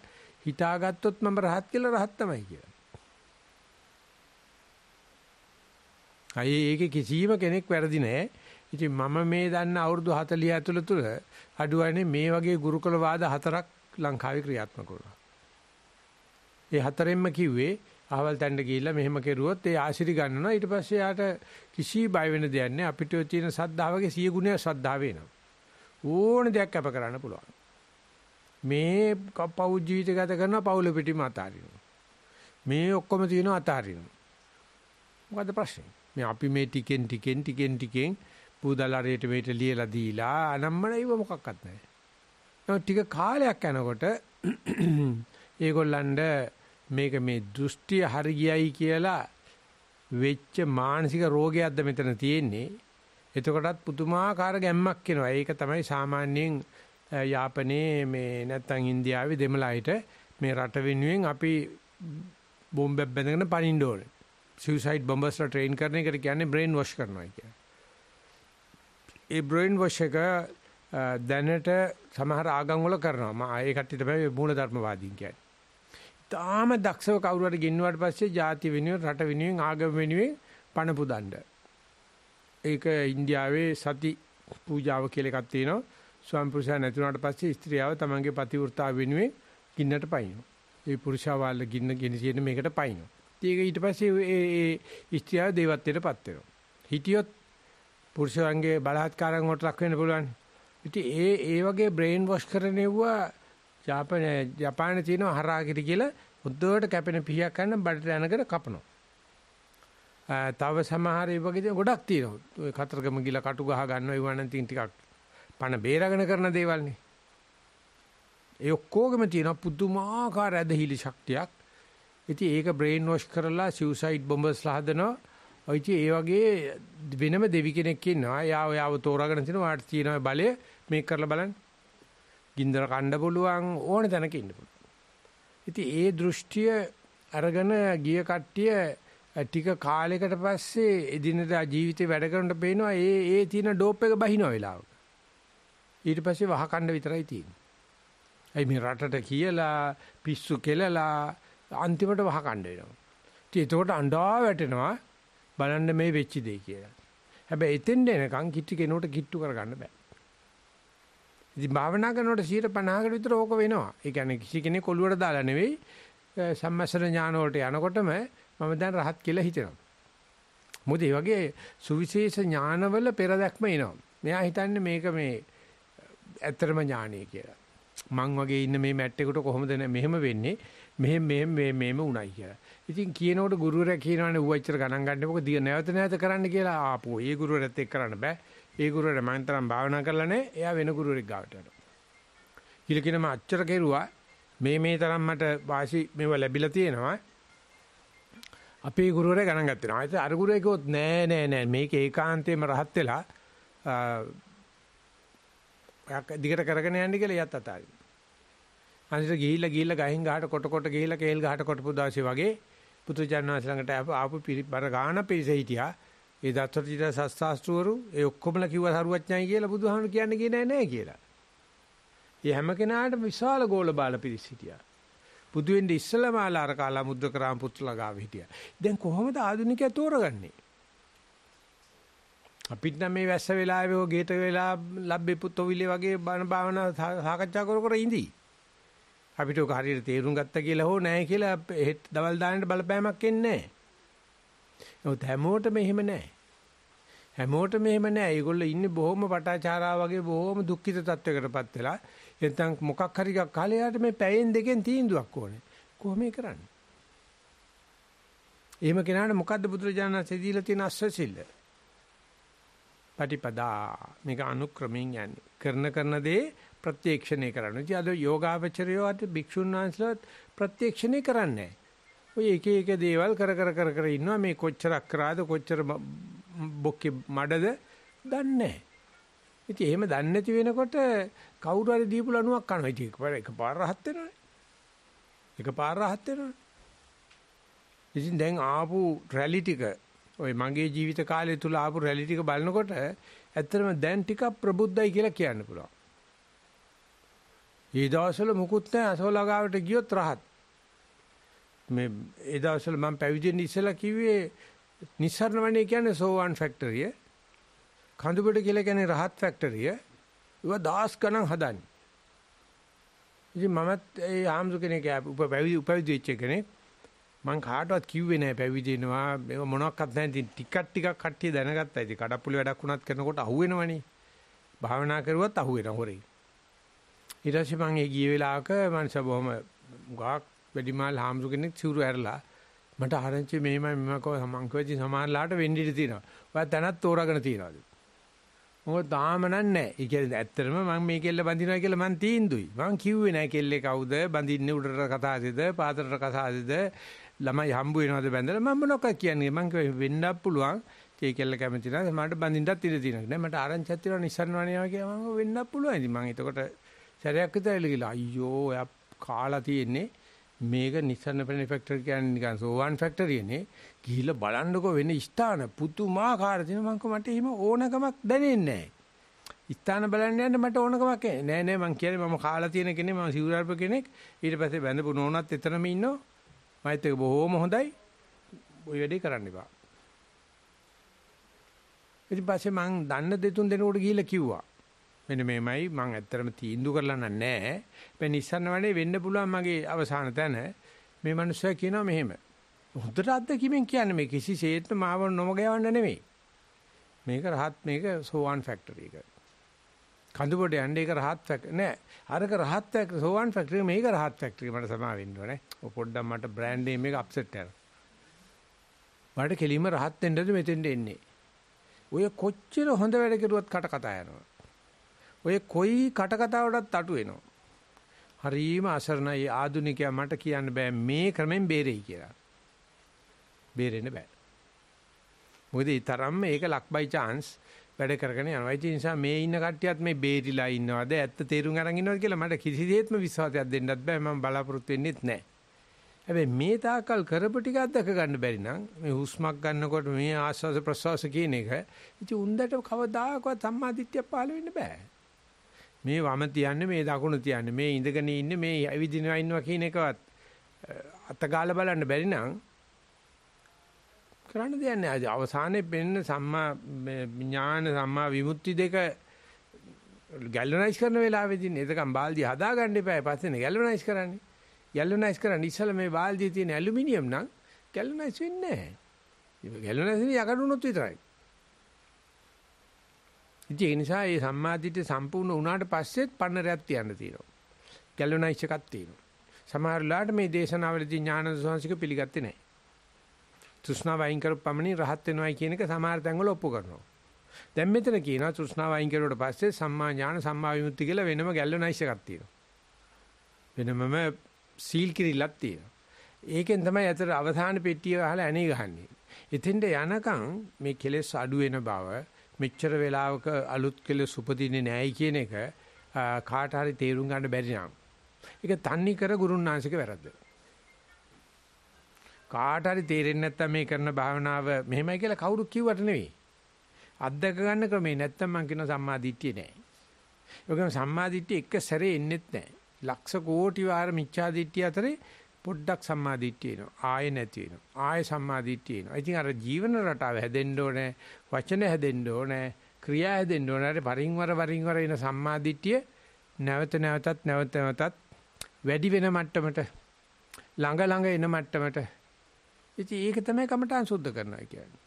හිතාගත්තොත් මම රහත් කියලා රහත් තමයි කියලා. අයි ඒකේ කිසිම කෙනෙක් වැරදි නෑ. ඉතින් මම මේ දන්න අවුරුදු 40 ඇතුළත තුල අඩුවනේ මේ වගේ ගුරුකුල වාද හතරක් ලංකාවේ ක්‍රියාත්මක වුණා. ඒ හතරෙන්ම කිව්වේ ආවල් තැන්න ගිහිල්ලා මෙහෙම කෙරුවොත් ඒ ආශිර්ය ගන්නවා ඊට පස්සේ යාට කිසි බය වෙන දෙයක් නැහැ අපිට තියෙන සද්ධාවගේ සිය ගුණය ශ්‍රද්ධාව වෙනවා ඕන දෙයක් අප කරන්න පුළුවන් මේ පෞ ජීවිත ගත කරන පෞල පිටිම අතාරිනවා මේ ඔක්කොම තියෙන අතාරිනවා මොකද්ද ප්‍රශ්නේ මේ අපි මේ ටිකෙන් ටිකෙන් ටිකෙන් ටිකෙන් පූදලාරේට මේට ලියලා දීලා අනම්මන ඒව මොකක්වත් නැහැ ටික කාලයක් යනකොට [clears throat] ඒගොල්ලන්ට මේක මේ දෘෂ්ටිය හරි ගියයි කියලා වෙච්ච මානසික රෝගයක්ද මෙතන තියෙන්නේ. එතකොටත් පුදුමාකාර ගැම්මක් එනවා. ඒක තමයි සාමාන්‍යයෙන් යාපනයේ මේ නැත්තම් ඉන්දියාවේ දෙමළයිට මේ රට වෙනුවෙන් අපි බෝම්බයක් බැඳගෙන පනින්න ඕනේ. සුයිසයිඩ් බම්බර්ස්ලා ට්‍රේන් කරන එකට කියන්නේ බ්‍රේන් වොෂ් කරනවා කියන්නේ. ඒ බ්‍රේන් වොෂ් එක දැනට සමහර ආගම් වල කරනවා. මම ඒ කට්ටිය තමයි මූලධර්මවාදීන් කියන්නේ. තාම දක්ෂව කවුරු හරි ගෙන්නුවාට පස්සේ ಜಾති වෙනුවෙන් රට වෙනුවෙන් ආගම වෙනුවෙන් පණ පුදන්න. ඒක ඉන්දියාවේ සති පූජාව කියලා එකක් තියෙනවා. ස්වාමි පුරුෂයා නැතුණාට පස්සේ ස්ත්‍රියව තමන්ගේ පතිවෘතාව වෙනුවෙන් ගින්නට පයින්නවා. ඒ පුරුෂයා වාල ගින්න ගෙනසියෙන මේකට පයින්නවා. ඒක ඊට පස්සේ ඒ ඒ ස්ත්‍රියව දේවත්වයටපත් වෙනවා. හිටියොත් පුරුෂයන්ගේ බලහත්කාරයන් වලට ලක් වෙන්න පුළුවන්. ඉතින් ඒ ඒ වගේ බ්‍රේන් වොෂ් කරනෙව්වා ජපානයේ ජපානයේ තියෙන හරාගිරි කියලා උද්දවට කැපෙන පිහක් ගන්න බඩට යනකට කපනවා. තව සමහර ඒ වගේ ගොඩක් තියෙනවා. ඔය කතරගම ගිලා කටු ගහ ගන්නවා ඒ වань තින් ටිකක් පණ බේරගෙන කරන දේවල්නේ. ඒ ඔක්කොගෙම තියෙන පුදුමාකාර ඇදහිලි ශක්තියක්. ඉතින් ඒක බ්‍රේන් වොෂ් කරලා සිව්සයිඩ් බොම්බර්ස්ලා හදනවා. ඔයිටි ඒ වගේ වෙනම දෙවි කෙනෙක් ඉන්නවා. එයා ඔයාව තෝරාගෙන තිනවා. ආට තියෙනවා බලය මේක කරලා බලන්න. ගින්දර කන්න පුළුවන් ඕන තැනක ඉන්න පුළුවන්. ඉතින් ඒ දෘෂ්ටිය අරගෙන ගිය කට්ටිය ටික කාලයකට පස්සේ එදිනදා ජීවිතේ වැඩ කරනට පේනවා ඒ ඒ තියෙන ඩෝප් එක බහින වෙලාවක. ඊට පස්සේ වහකණ්ඩ විතරයි තියෙන්නේ. අයි මේ රටට කියලා පිස්සු කෙලලා අන්තිමට වහකණ්ඩ වෙනවා. ඉතින් ඒකට අඬා වැටෙනවා බලන්න මේ වෙච්ච දේ කියලා. හැබැයි එතෙන් එනකන් කිට්ටි කෙනෙකුට කිට්ටු කරගන්න බෑ. ඉතින් භාවනා කරනකොට 150කට විතර ඕක වෙනවා. ඒ කියන්නේ කිසි කෙනෙක් ඔළුවට දාලා නෙවෙයි සම්මස්සන ඥාන වලට යනකොටම මම දැන් රහත් කියලා හිතෙනවා. මොකද මේ වගේ සුවිශේෂ ඥානවල පෙරදක්ම එනවා. මෙයා හිතන්නේ මේක මේ ඇත්තරම ඥානය කියලා. මං වගේ ඉන්න මේ මැට් එකට කොහොමද මෙහෙම වෙන්නේ? මෙහෙම මෙහෙම මෙහෙම උණයි කියලා. ඉතින් කියනකොට ගුරුවරයා කියනවනේ ඌ ඇච්චර ගණන් ගන්න මොකද නැවත නැවත කරන්න කියලා ආපෝ. ඒ ගුරුවරයාත් එක්ක කරන්න බෑ. ඒ ගුරුවරයා මම තරම් භාවනා කරලා නැහැ. එයා වෙන ගුරුවරෙක් ගාවට යනවා. කිලකිනම අච්චර කෙරුවා මේ මේ තරම් මට වාසි මේවා ලැබිලා තියෙනවා. අපේ ගුරුවරයා ගණන් ගත්තේ නැහැ. ඒත් අර ගුරුවරයා කිව්වොත් නෑ නෑ නෑ මේක ඒකාන්තයෙන්ම රහත් වෙලා දිගට කරගෙන යන්න කියලා යත් අතාරින්. අනිත් ගිහිල්ලා ගිහිල්ලා ගහින් ගහට කොට කොට ගිහිල්ලා කේල් ගහට කොටපු දාසේ වගේ පුදුජානනාසලඟට ආපු පිරිබර ගාන පිරිස හිටියා. ඒ දත්වටිට සස්ත්‍රාස්ත්‍රවරු ඒ ඔක්කොමලා කිව්වා සරුවඥයි කියලා බුදුහාමුදුරු කියන්නේ කියන්නේ නැහැ කියලා. ඒ හැම කෙනාටම විශාල ගෝල බාල පිරිස හිටියා. බුදු වෙන්න ඉස්සලම ආලාරකාලා මුද්දකරාම පුත්‍රලා ගාව හිටියා. දැන් කොහොමද ආධුනිකය තෝරගන්නේ? අපිට නම් මේ වැස්ස වෙලාවේ හෝ ගේත වෙලා ලැබෙ පුතෝවිලේ වගේ බණ භාවනා සාකච්ඡා කර කර ඉඳී. අපිට ඔක හරියට තේරුම් ගත්ත කියලා හෝ නැහැ කියලා දවල් දාන්නට බලපෑමක් එන්නේ නැහැ. නමුත් හැමෝටම එහෙම නැහැ. හැමෝටම එහෙම නැහැ. ඒගොල්ලෝ ඉන්නේ බොහොම වටාචාරා වගේ බොහොම දුක්ඛිත තත්වයකටපත් වෙලා. එතන මොකක් හරි එකක් කාලයට මේ පැයෙන් දෙකෙන් තීන්දුවක් ඕනේ. කොහොම කරන්නේ? එහෙම කෙනාට මොකද්ද බුදුරජාණන් සෙදීලා තියෙන අස්සසිල්ල? පටිපදා මේක අනුක්‍රමයෙන් යන්නේ. කරන කරන දේ ප්‍රත්‍යක්ෂණය කරනවා. ඉතින් අද යෝගාවචරයෝ අද භික්ෂුන් වහන්සේලාත් ප්‍රත්‍යක්ෂණය කරන්නේ නැහැ. ඔය එක එක දේවල් කර කර කර කර ඉන්නවා මේ කොච්චරක් කරාද කොච්චර බොක්කේ මඩද දන්නේ නැහැ. ඉතින් එහෙම දන්නේ නැති වෙනකොට කවුරු හරි දීපු ලණුවක් කනවා. ඉතින් එකපාර එකපාර රහත් වෙනවනේ. එකපාර රහත් වෙනවනේ. ඉතින් දැන් ආපු රැලි ටික ඔය මගේ ජීවිත කාලය තුල ආපු රැලි ටික බලනකොට ඇත්තටම දැන් ටිකක් ප්‍රබුද්ධයි කියලා කියන්න පුළුවන්. ඊ දවස්වල මුකුත් නැහැ අසෝලාගාවට ගියොත් රහත්. මේ ඒ දවස්වල මම පැවිදෙන්න ඉස්සලා කිව්වේ නිස්සාරණ වනේ කියන්නේ සෝවන් ෆැක්ටරිය. කඳුබඩ කියලා කියන්නේ රහත් ෆැක්ටරිය. ඒවා දාස් ගණන් හදන්නේ. ඉතින් මමත් ඒ ආම්සු කෙනෙක් උප පැවිදි උපවිදි වෙච්ච කෙනෙක්. මං කාටවත් කිව්වේ නෑ පැවිදෙනවා මේව මොනවත් නැහැ ඉතින් ටිකක් ටිකක් කට්ටිය දැනගත්තා ඉතින් කඩප්පුලි වැඩක් වුණත් කරනකොට අහුවෙනවනේ භාවනා කරුවත් අහුවෙන හොරේ ඊට පස්සේ මං ඒ ගිය වෙලාවක මං සබොම ගාක් වැඩිමාල් හාමුදුර කෙනෙක් සිවුරු ඇරලා මට ආරංචි මෙහෙමයි මම කව සමංකවදී සමානලාට වෙන්න ඉඩ තියෙනවා. ඔයා තනත් තෝරාගෙන තියනවාද? මොකද තාම නෑ. ඒ කියන්නේ ඇත්තටම මම මේ කෙල්ල බඳිනවා කියලා මං තීන්දුයි. මං කිව්වේ නෑ කෙල්ලේ කවුද බඳින්නේ උඩට කතාදේද පාතරට කතාදේද ළමයි හම්බ වෙනවද බඳලා මම මොනවද කියන්නේ මං කිව්වේ වෙන්නත් පුළුවන්. ඒ කෙල්ල කැමති නැහැ. මට බඳින්නත් ඉඩ තියෙනවා. නෑ මට ආරංචියක් තියෙනවා නිසන් වණේවා කියලා මම වෙන්නත් පුළුවන්. ඉතින් මං එතකොට සැරයක් විතර එළගිලා අයියෝ ඔයා කාලා තියෙන්නේ මේක නිස්සන්න බෙනිෆැක්ටර් කියන්නේ නිකන් සෝවන් ෆැක්ටරියනේ. ගිහිල්ලා බලන්නකෝ වෙන ස්ථාන පුතුමාකාර දින මං මට එහෙම ඕනකමක් දැනෙන්නේ නැහැ. ස්ථාන බලන්න යන්න මට ඕනකමක් නෑ නෑ මං කියන්නේ මම කාලා තියෙන කෙනෙක් මම සිවුරල්ප කෙනෙක් ඊට පස්සේ බැඳපු නෝනත් එතනම ඉන්නෝ මයිත් එක බොහොම හොඳයි ඔය වැඩේ කරන්න එපා ඊට පස්සේ මං දන්න දෙතුන් දෙනෙකුට ගිහිල්ලා කිව්වා මෙන්න මේමයි මම ඇත්තටම තීන්දු කරලා නැහැ. මේ නිස්සන්න වැඩේ වෙන්න පුළුවන් මගේ අවසාන තැන. මේ මිනිස්සයා කියනවා මෙහෙම. හොඳට අත්දැකීමෙන් කියන්නේ මේ කිසිසේත්ම මාව නොමග යවන්න නෙමෙයි. මේක රහත් මේක සෝවාන් ෆැක්ටරි එක. කඳුබඩ යන්නේ ඒක රහත් ෆැක්ටරි නෑ. අරක රහත් ෆැක්ටරි සෝවාන් ෆැක්ටරි මේක රහත් ෆැක්ටරි මට සමා වෙන්න ඕනේ. ඔය පොඩ්ඩක් මට බ්‍රෑන්ඩ් නේම් එක අප්සෙට් කරනවා. මට කෙලින්ම රහත් වෙන්නද මෙතෙන්ට එන්නේ. ඔය කොච්චර හොඳ වැඩ කෙරුවත් කට කතා යනවා. ඔය කොයි කටකතාවටත් අටු වෙනවා. හරීම අසරණයි ආදුනිකයා මට කියන්න බෑ මේ ක්‍රමෙන් බේරෙයි කියලා. බේරෙන්න බෑ. මොකද ඒ තරම් මේක ලක් බයි chance වැඩ කරගෙන යනවා. ඒ නිසා මේ ඉන්න කට්ටියත් මේ බේරිලා ඉන්නවද ඇත්ත තේරුම් අරන් ඉන්නවද කියලා මට කිසිසේත්ම විශ්වාසයක් දෙන්නත් බෑ මම බලාපොරොත්තු වෙන්නෙත් නෑ. හැබැයි මේ තාකල් කරපු ටික අත්දක ගන්න බැරි නම් මේ හුස්මක් ගන්නකොට මේ ආස්වාස ප්‍රස්වාස කියන එක ඉතින් උන්දට කවදාකවත් සම්මාදිට්ඨිය පහළ වෙන්න බෑ. මේ වම තියන්නේ මේ දකුණ තියන්නේ මේ ඉඳගෙන ඉන්නේ මේ ඇවිදිනවා ඉන්නවා කියන එකවත් අතගාලා බලන්න බැරි නම් කරන්න දෙයක් නෑ අවසානයේ වෙන්න සම්මා ඥාන සම්මා විමුක්ති දෙක ගැලනයිස් කරන වෙලාවෙදී එතකම් බාල්දිය හදාගන්න එපායි පස්සේ ගැලනයිස් කරන්නේ ගැලනයිස් කරන්න ඉස්සලා මේ බාල්දියේ තියෙන ඇලුමිනියම් නම් ගැලනයිස් වෙන්නේ නෑ ගැලනයිස් වෙන්නේ යකඩ උනොත් විතරයි ඉතින් ඒ නිසා මේ සම්මාදිට්ඨිය සම්පූර්ණ වුණාට පස්සෙත් පන්නරයක් තියන්න තියෙනවා. ගැලොනයිස් එකක් තියෙනවා. සමහර වෙලාවට මේ දේශනාවලදී ඥාන සංසික පිළිගත්තේ නැහැ. තෘෂ්ණාව අයින් කරපමණින් රහත් වෙනවයි කියන එක සමහර තැන්වල ඔප්පු කරනවා. දැන් මෙතන කියනවා තෘෂ්ණාව අයින් කරුවට පස්සේ සම්මා ඥාන සම්මා විමුක්ති කියලා වෙනම ගැලනයිස් එකක් තියෙනවා. වෙනමම සීල් කිරිලක් තියෙනවා. ඒකෙන් තමයි අතර අවධාන පෙට්ටිය අහලා ඇනේ ගහන්නේ. එතෙන්ට යනකම් මේ කෙලෙස් අඩු වෙන බව මෙච්චර වෙලාවක අලුත් කෙලෙස් උපදින්නේ නැහැයි කියන එක කාට හරි තේරුම් ගන්න බැරි නම් ඒක තන්නේ කර ගුරුන්නාංශික වැරද්ද. කාට හරි තේරෙන්නේ නැත්තම් මේ කරන භාවනාව මෙහෙමයි කියලා කවුරු කිව්වට නෙවෙයි. අත්දක ගන්න ක්‍රමේ නැත්තම් මං කියන සම්මා දිට්ඨිය නෑ. ඒකම සම්මා දිට්ඨිය එක සැරේ එන්නේත් නෑ. ලක්ෂ කෝටි වාර මිච්ඡා දිට්ඨිය අතරේ පොඩ්ඩක් සම්මාදිට්ඨිය එනවා. ආයෙ නැති වෙනවා. ආයෙ සම්මාදිට්ඨිය එනවා. ඉතින් අර ජීවන රටාව හැදෙන්න ඕනේ, වචන හැදෙන්න ඕනේ, ක්‍රියා හැදෙන්න ඕනේ. අර වරින් වර වරින් වර එන සම්මාදිට්ඨිය නැවත නැවතත් නැවත නැවතත් වැඩි වෙන මට්ටමට ළඟ ළඟ එන මට්ටමට ඉතින් ඒක තමයි කමටහන් සුද්ධ කරනවා කියන්නේ.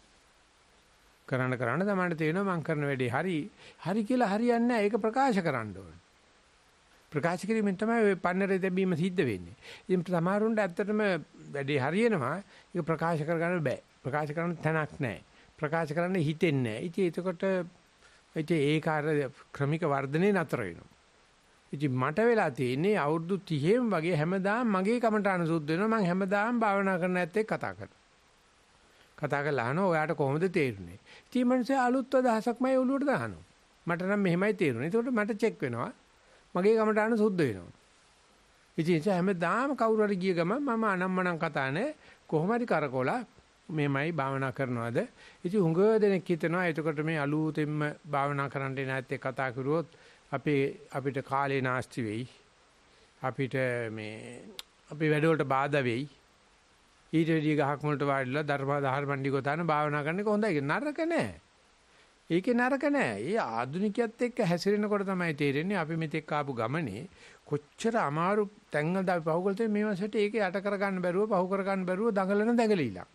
කරන්න කරන්න තමයි තේරෙනවා මම කරන වැඩේ හරි හරි කියලා හරියන්නේ නැහැ ඒක ප්‍රකාශ කරන්න ඕනේ. ප්‍රකාශ කිරීමෙන් තමයි ওই පන්නරේ තැබීම සිද්ධ වෙන්නේ. ඉතින් සමහරුන්ට ඇත්තටම වැඩේ හරියනවා. ඒක ප්‍රකාශ කරගන්න බෑ. ප්‍රකාශ කරන්න තැනක් නැහැ. ප්‍රකාශ කරන්න හිතෙන්නේ නැහැ. ඉතින් එතකොට ඉතින් ඒක අර ක්‍රමික වර්ධනයේ නතර වෙනවා. ඉතින් මට වෙලා තියෙන්නේ අවුරුදු 30න් වගේ හැමදාම මගේ කමටහන සුද්ධ වෙනවා. මම හැමදාම භාවනා කරන ඇත්තේ කතා කරනවා. කතා කරලා අහනවා ඔයාට කොහොමද තේරුනේ? ඉතින් මනුස්සයා අලුත් අදහසක්මයි ඔලුවට දානවා. මට නම් මෙහෙමයි තේරුනේ. ඒකට මට චෙක් වෙනවා. මගේ කමටහන සුද්ධ වෙනවා. ඉතින් ඒ හැමදාම කවුරු හරි ගිය ගමන් මම අනම්මනම් කතා නැහැ. කොහොම හරි කරකෝලා මේමයි භාවනා කරනවාද? ඉතින් හුඟ දෙනෙක් හිතනවා එතකොට මේ අලුතෙන්ම භාවනා කරන්න එන ඇත්තේ කතා කරුවොත් අපේ අපිට කාලේ නාස්ති වෙයි. අපිට මේ අපේ වැඩවලට බාධා වෙයි. ඊට වැඩි ගහක් මුලට වාඩිලා ධර්ම ධර්මණ්ඩිකෝ තාන භාවනා කරන්නේ කොහොඳයි කියලා නරක නෑ. ඒකේ නරක නෑ. ඒ ආදුනිකයත් එක්ක හැසිරෙනකොට තමයි තේරෙන්නේ අපි මෙතෙක් ආපු ගමනේ කොච්චර අමාරු තැන්වලද අපි පහු කරලා තියෙන්නේ මේ වසරට ඒක යට කරගන්න බැරුව පහු කරගන්න බැරුව දඟලන දඟලීලා.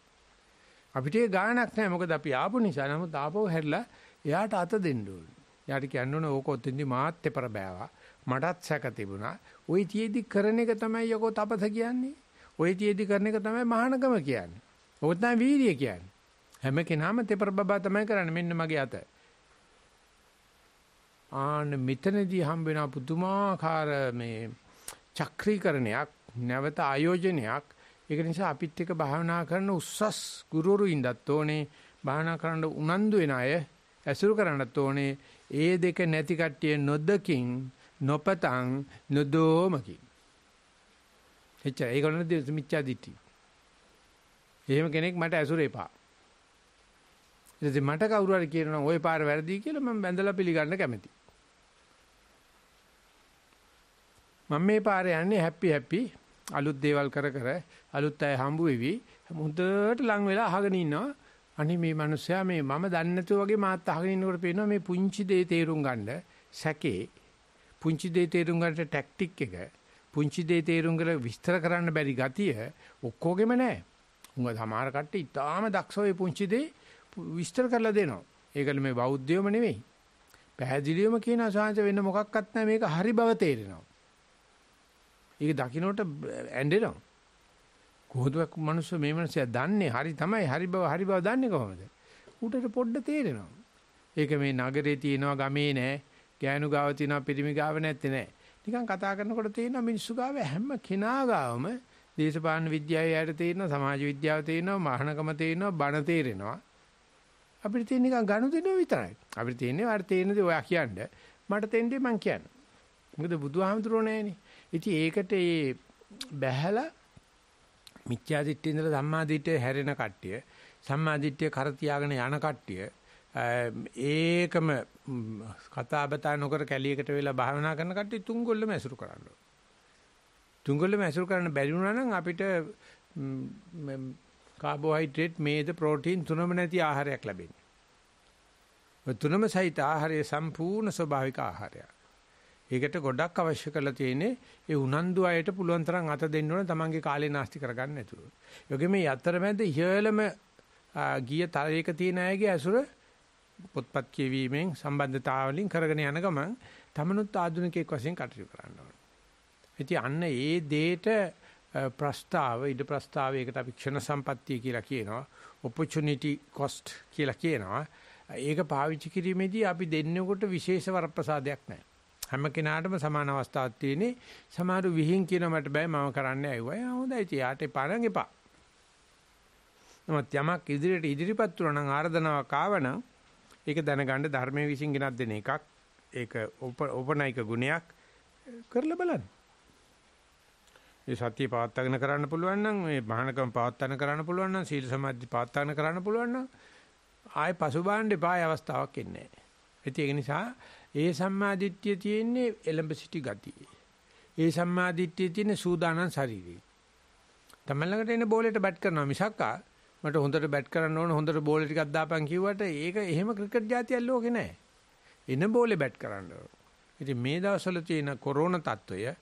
අපිට ඒ ගාණක් නෑ මොකද අපි ආපු නිසා. නමුත් ආපහු හැරිලා එයාට අත දෙන්න ඕනේ. එයාට කියන්න ඕනේ ඕක ඔතෙන්දි මාත් එපර බෑවා. මටත් සැක තිබුණා. ওই තියේදි කරන එක තමයි යකෝ තපස කියන්නේ. ওই තියේදි කරන එක තමයි මහානගම කියන්නේ. ඕක තමයි වීර්යය කියන්නේ. හැම කෙනාම තෙපර බබා තමයි කරන්නේ මෙන්න මගේ අත. ආන්න මෙතනදී හම්බ වෙන පුදුමාකාර මේ චක්‍රීකරණයක් නැවත ආයෝජනයක් ඒක නිසා අපිත් එක්ක භාවනා කරන උස්සස් ගුරුවරු ඉඳත් ඕනේ භාවනා කරන්න උනන්දු වෙන අය ඇසුරු කරන්නත් ඕනේ ඒ දෙක නැති කට්ටිය නොදකින් නොපතන් නොදෝමකි එච්ච ඒගොල්ලෝ මිච්ඡා දිටි එහෙම කෙනෙක් මට ඇසුර එපා ඉතින් මට කවුරු හරි කියනවා ওই පාර වැරදි කියලා මම බැඳලා පිළිගන්න කැමතියි. මම මේ පාරේ යන්නේ හැපි හැපි අලුත් දේවල් කර කර අලුත් අය හම්බු වෙවි හොඳට ලං වෙලා අහගෙන ඉන්නවා අනේ මේ මිනිස්සයා මේ මම දන්නේ නැතුව වගේ මාත් අහගෙන ඉන්නකොට පේනවා මේ පුංචි දේ තේරුම් ගන්න සැකේ පුංචි දේ තේරුම් ගන්නට ටැක්ටික් එක පුංචි දේ තේරුම් කර විස්තර කරන්න බැරි ගතිය ඔක්කොගෙම නැහැ උංගා සමහර කට්ටිය ඉතාලම දක්ෂ වෙයි පුංචි දේ විස්තර කරලා දෙනවා. ඒකල මේ බෞද්ධයම නෙවෙයි. පැහැදිලිවම කියන සාංශ වෙන්න මොකක්වත් නැහැ මේක හරි බව තේරෙනවා. ඒක දකින්නට ඇඬෙනවා. කොහොමදක් මිනිස්සු මේ මිනිස්සයා දන්නේ හරි තමයි හරි බව හරි බව දන්නේ කොහොමද? උටට පොඩ්ඩ තේරෙනවා. ඒක මේ නගරේ තියෙනවා ගමේ නෑ. ගෑනු ගාව තියෙනවා පිරිමි ගාව නැත්තේ නෑ. නිකන් කතා කරනකොට තියෙනවා මිනිස්සු ගාව හැම කෙනා ගාවම දේශපාලන විද්‍යාවේ යට තියෙනවා සමාජ විද්‍යාව තියෙනවා මහානකම තියෙනවා බණ තේරෙනවා. අපිට තියෙන නිකන් ගනුදෙනු විතරයි. අපිට තියෙන්නේ වාර තේන දේ ඔයා කියන්න. මට තේන්නේ මං කියන්න. මොකද බුදුහාමුදුරෝ නෑනේ. ඉතින් ඒකට ඒ බැහැලා මිත්‍යා දිට්ඨිය ඉඳලා සම්මා දිට්ඨිය හැරෙන කට්ටිය, සම්මා දිට්ඨිය කර තියාගෙන යන කට්ටිය ඒකම කතා බතා නොකර කැලියකට වෙලා භාවනා කරන කට්ටිය තුන්ගොල්ලම ඇසුරු කරන්න ඕන. තුන්ගොල්ලම ඇසුරු කරන්න බැරි වුණා නම් අපිට කාබෝහයිඩ්‍රේට් මේද ප්‍රෝටීන් තුනම නැති ආහාරයක් ලැබෙන්නේ. ඔය තුනම සහිත ආහාරයේ සම්පූර්ණ ස්වභාවික ආහාරය. ඒකට ගොඩක් අවශ්‍ය කරලා තියෙන්නේ ඒ උනන්දු අයට පුළුවන් තරම් අත දෙන්න ඕන තමන්ගේ කාලේ නාස්ති කරගන්න නැතුව. යෝගේ මේ අතරමැද ඉහළම ගිය තරයක තියෙන අයගේ ඇසුර පොත්පත් කියවීමෙන් සම්බන්ධතාවලින් කරගෙන යන ගමන් තමනුත් ආධුනිකයෙක් වශයෙන් කටයුතු කරන්න ඕනේ. ඉතින් අන්න ඒ දේට ප්‍රස්තාව ඉද ප්‍රස්තාවයකට අපි ක්ෂණ සම්පත්තිය කියලා කියනවා opportunity cost කියලා කියනවා ඒක පාවිච්චි කිරීමේදී අපි දෙන්නකොට විශේෂ වරප්‍රසාදයක් නැහැ හැම කෙනාටම සමාන අවස්ථාවක් තියෙන්නේ සමහරු විහිං කියන මට බෑ මම කරන්න ඇවිවා හොඳයි ඉතින් යාට පාරන් එපා නමුත් යමක් ඉදිරියට ඉදිරිපත් වුණා නම් ආර්දනාවක් ආවනම් ඒක දැනගන්න ධර්මයේ විසින් ගෙනත් දෙන එකක් ඒක ඕපනයික ගුණයක් කරලා බලන්න මේ සත්‍ය පවත්තගෙන කරන්න පුළුවන් නම් මේ මහානකම පවත්තන කරන්න පුළුවන් නම් සීල සමාධි පවත්තන කරන්න පුළුවන් නම් ආයේ පසුබාණ්ඩ එපායි අවස්ථාවක් එන්නේ නැහැ. ඒක නිසා ඒ සම්මාදිට්ඨිය තියෙන්නේ එලඹ සිටි ගතිය. ඒ සම්මාදිට්ඨිය තියෙන සූදානම් ශරීරය. තමන් ළඟට එන බෝලෙට බැට් කරනවා මිසක් මට හොඳට බැට් කරන්න ඕන හොඳට බෝල ටිකක් දාපන් කිව්වට ඒක එහෙම ක්‍රිකට් ජාතියක් ලෝකේ නැහැ. එන බෝලේ බැට් කරන්න ඕන. ඉතින් මේ දවස්වල තියෙන කොරෝනා තත්වය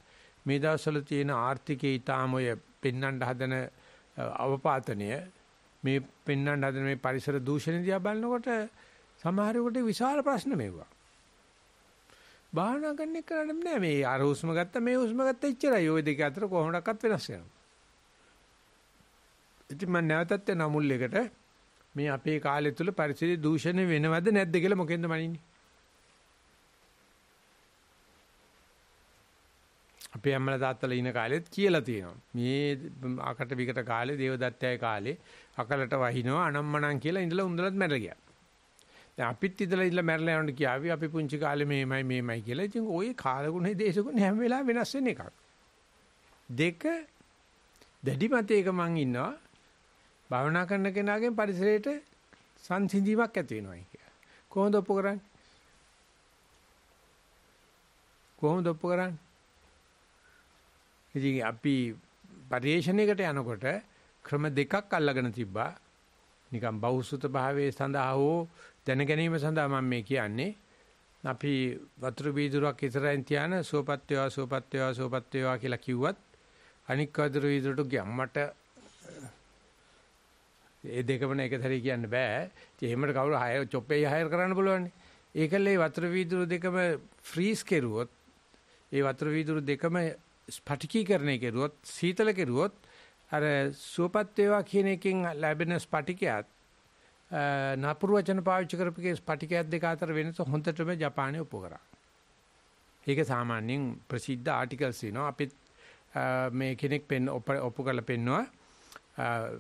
මේ දවස්වල තියෙන ආර්ථිකයේ ඊටාම ඔය පෙන්වන්න හදන අවපාතනය මේ පෙන්වන්න හදන මේ පරිසර දූෂණය දිහා බලනකොට සමහරෙකුට විශාල ප්‍රශ්න මේවා. භාවනා කරන්න කරන්නේ නැහැ මේ අර හුස්ම ගත්ත මේ හුස්ම ගත්ත ඉච්චරයි ওই දෙක අතර කොහොමඩක්වත් වෙනස් වෙනවා. ඉතින් මම නැවතත් යන මුල් එකට මේ අපේ කාලය තුල පරිසර දූෂණය වෙනවද නැද්ද කියලා මොකෙන්ද මනින්නේ? අපේ අම්මලා තාත්තලා ඉන කාලෙත් කියලා තියෙනවා. මේ අකට විකට කාලේ දේවදත්තයයි කාලේ අකලට වහිනවා අනම්මනම් කියලා ඉඳලා උන්දලත් මැරලා ගියා. දැන් අපිත් ඉඳලා ඉඳලා මැරලා යනකොට කියාවි අපි පුංචි කාලේ මේමයි මේමයි කියලා. ඉතින් ওই කාලගුණේ දේශගුණේ හැම වෙලාවෙම වෙනස් වෙන එකක්. දෙක දැඩි මතයක මං ඉන්නවා. භාවනා කරන කෙනාගෙන් පරිසරයට සංසිඳීමක් ඇති වෙනවායි කියලා. කොහොමද ඔප්පු කරන්නේ? කොහොමද ඔප්පු කරන්නේ? ඉතින් අපි පරිේශණයකට යනකොට ක්‍රම දෙකක් අල්ලගෙන තිබ්බා. නිකම් බෞසුත භාවයේ සඳහා හෝ දැන ගැනීම සඳහා මම මේ කියන්නේ. අපි වතුරු බීදුරක් ඉතරෙන් තියාන සුවපත් වේවා සුවපත් වේවා සුවපත් වේවා කියලා කිව්වත් අනික් වතුරු බීදුරට ගැම්මට ඒ දෙකම එකතරේ කියන්න බෑ. ඉතින් එහෙමද කවුරු හයර් චොප්පේ හයර් කරන්න බලවන්නේ. ඒකල්ලේ වතුර වීදුරු දෙකම ෆ්‍රීස් කෙරුවොත් ඒ වතුර වීදුරු දෙකම ස්පටිකීකරණය කෙරුවොත් සීතල කෙරුවොත් අර සුවපත් වේවා කියන එකෙන් ලැබෙන ස්පටිකයත් නපුරු වචන පාවිච්චි කරපිකේ ස්පටිකයත් දෙක අතර වෙනස හොඳටම ජපානයේ ඔප්පු කරා. ඒක සාමාන්‍යයෙන් ප්‍රසිද්ධ ආටිකල්ස් වෙනවා. අපිත් මේ කෙනෙක් පෙන් ඔප්පු කරලා පෙන්නවා.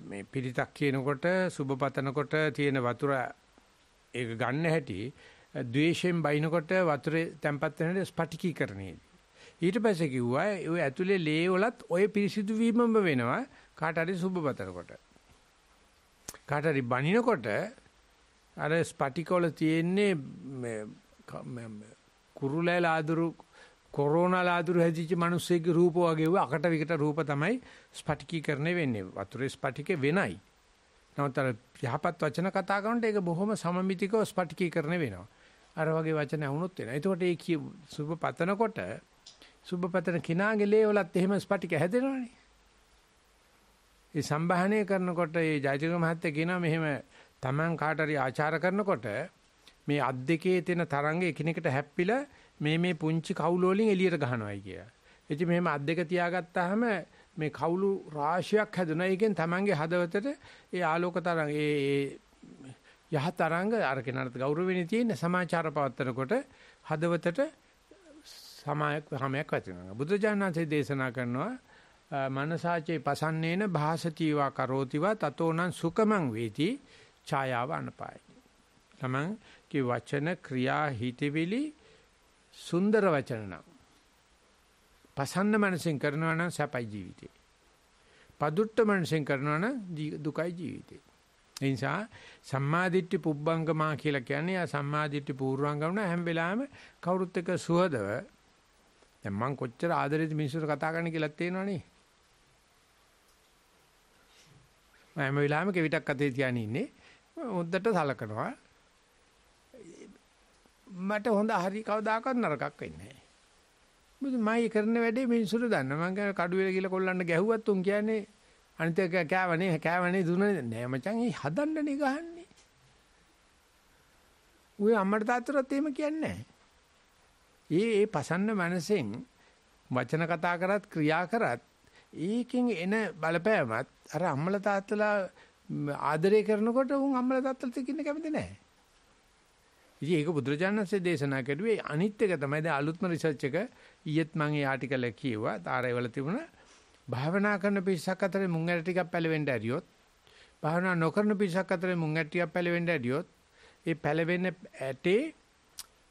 මේ පිළිතක් කියනකොට සුබපතනකොට තියෙන වතුර ඒක ගන්න හැටි ද්වේෂයෙන් බයිනකොට වතුරේ තැම්පත් වෙන ස්පටිකීකරණයේදී ඊට පස්සේ කිව්වා ඔය ඇතුලේ ලේ වලත් ඔය පිරිසිදු වීමම වෙනවා කාට හරි සුබපතනකොට. කාට හරි බනිනකොට අර ස්පටිකෝල තියෙන්නේ මේ කුරුලෑ ලාදුරු කොරෝනා ලාදුරු හැදිච්ච මිනිස්සෙක්ගේ රූප වගේ අකට විකට රූප තමයි ස්පටිකීකරණය වෙන්නේ. වතුරේ ස්පටිකේ වෙනයි. නමුත් අර යහපත් වචන කතා කරනකොට ඒක බොහොම සමමිතිකව ස්පටිකීකරණය වෙනවා. අර වගේ වචන වුණොත් වෙනවා. එතකොට ඒ සුබ පතනකොට සුබපතන කිනාගේ ලේවලත් එහෙම ස්පටික හැදෙනවනේ. ඒ සම්භාහණය කරනකොට ඒ ජයතික මහත්තයා කියනවා මෙහෙම Taman කාට හරි ආචාර කරනකොට මේ අත් දෙකේ තියෙන තරංග එකිනෙකට හැප්පිලා මේ මේ පුංචි කවුළු වලින් එළියට ගහනවායි කිය. එච්ච මෙහෙම අත් දෙක තියාගත්තාම මේ කවුළු රාශියක් හැදුනා. ඒකෙන් Tamanගේ හදවතට ඒ ආලෝක තරංග ඒ යහ තරංග අර කෙනාට ගෞරවෙණි තියෙන සමාචාර පවත්තරකොට හදවතට සමායක් හැමයක් වටිනවා. බුදුජානනාථේ දේශනා කරනවා මනසාචේ පසන්නේන භාසතිවා කරෝතිවා තතෝනං සුකමං වේති ඡායාව අනපායි. තමන් කි වචන ක්‍රියා හිතවිලි සුන්දර වචන නම් පසන්න මනසෙන් කරනවා නම් සැපයි ජීවිතේ. පදුට්ට මනසෙන් කරනවා නම් දුකයි ජීවිතේ. ඒ නිසා සම්මාදිට්ඨි පුබ්බංගමා කියලා කියන්නේ ආ සම්මාදිට්ඨි පූර්වංගම හැම වෙලාවෙම කවුරුත් එක්ක සුහදව දැන් මං කොච්චර ආදරෙද මිනිස්සුන්ට කතා කරන්න කියලා තේනවනේ. මම හැම වෙලාවෙම කෙවිතක් අතේ තියාගෙන ඉන්නේ. හොද්දට සලකනවා. මට හොඳ හරි කවදාකවත් නරකක් වෙන්නේ නැහැ. මොකද මම කරන වැඩේ මිනිස්සුන්ට දන්න. මං කියන කඩුවෙල කියලා කොල්ලන්ට ගැහුවත් උන් කියන්නේ අනිත් එක කෑවනේ කෑවනේ දුන්නේ නෑ මචං. ඒ හදන්නනේ ගහන්නේ. ඌ අම්මට තාත්තට එහෙම කියන්නේ නැහැ. ඒ ඒ පසන්න මනසෙන් වචන කතා කරත් ක්‍රියා කරත් ඒකෙන් එන බලපෑමත් අර අම්මල තාත්තලා ආදරය කරනකොට උන් අම්මල තාත්තලට කින්න කැමති නැහැ. ඉතින් ඒක බුදුරජාණන්සේ දේශනා කරුවේ අනිත් එක තමයි දැන් අලුත්ම රිසර්ච් එක ඊයේත් මම ඒ ආටිකල් එක කියුවා තාරයවල තිබුණා භාවනා කරන පිරිසක් අතරේ මුං ඇට ටිකක් පැලවෙන්න ඇරියොත් භාවනා නොකරන පිරිසක් අතරේ මුං ඇට ටිකක් පැලවෙන්න ඇරියොත් ඒ පැලවෙන ඇටේ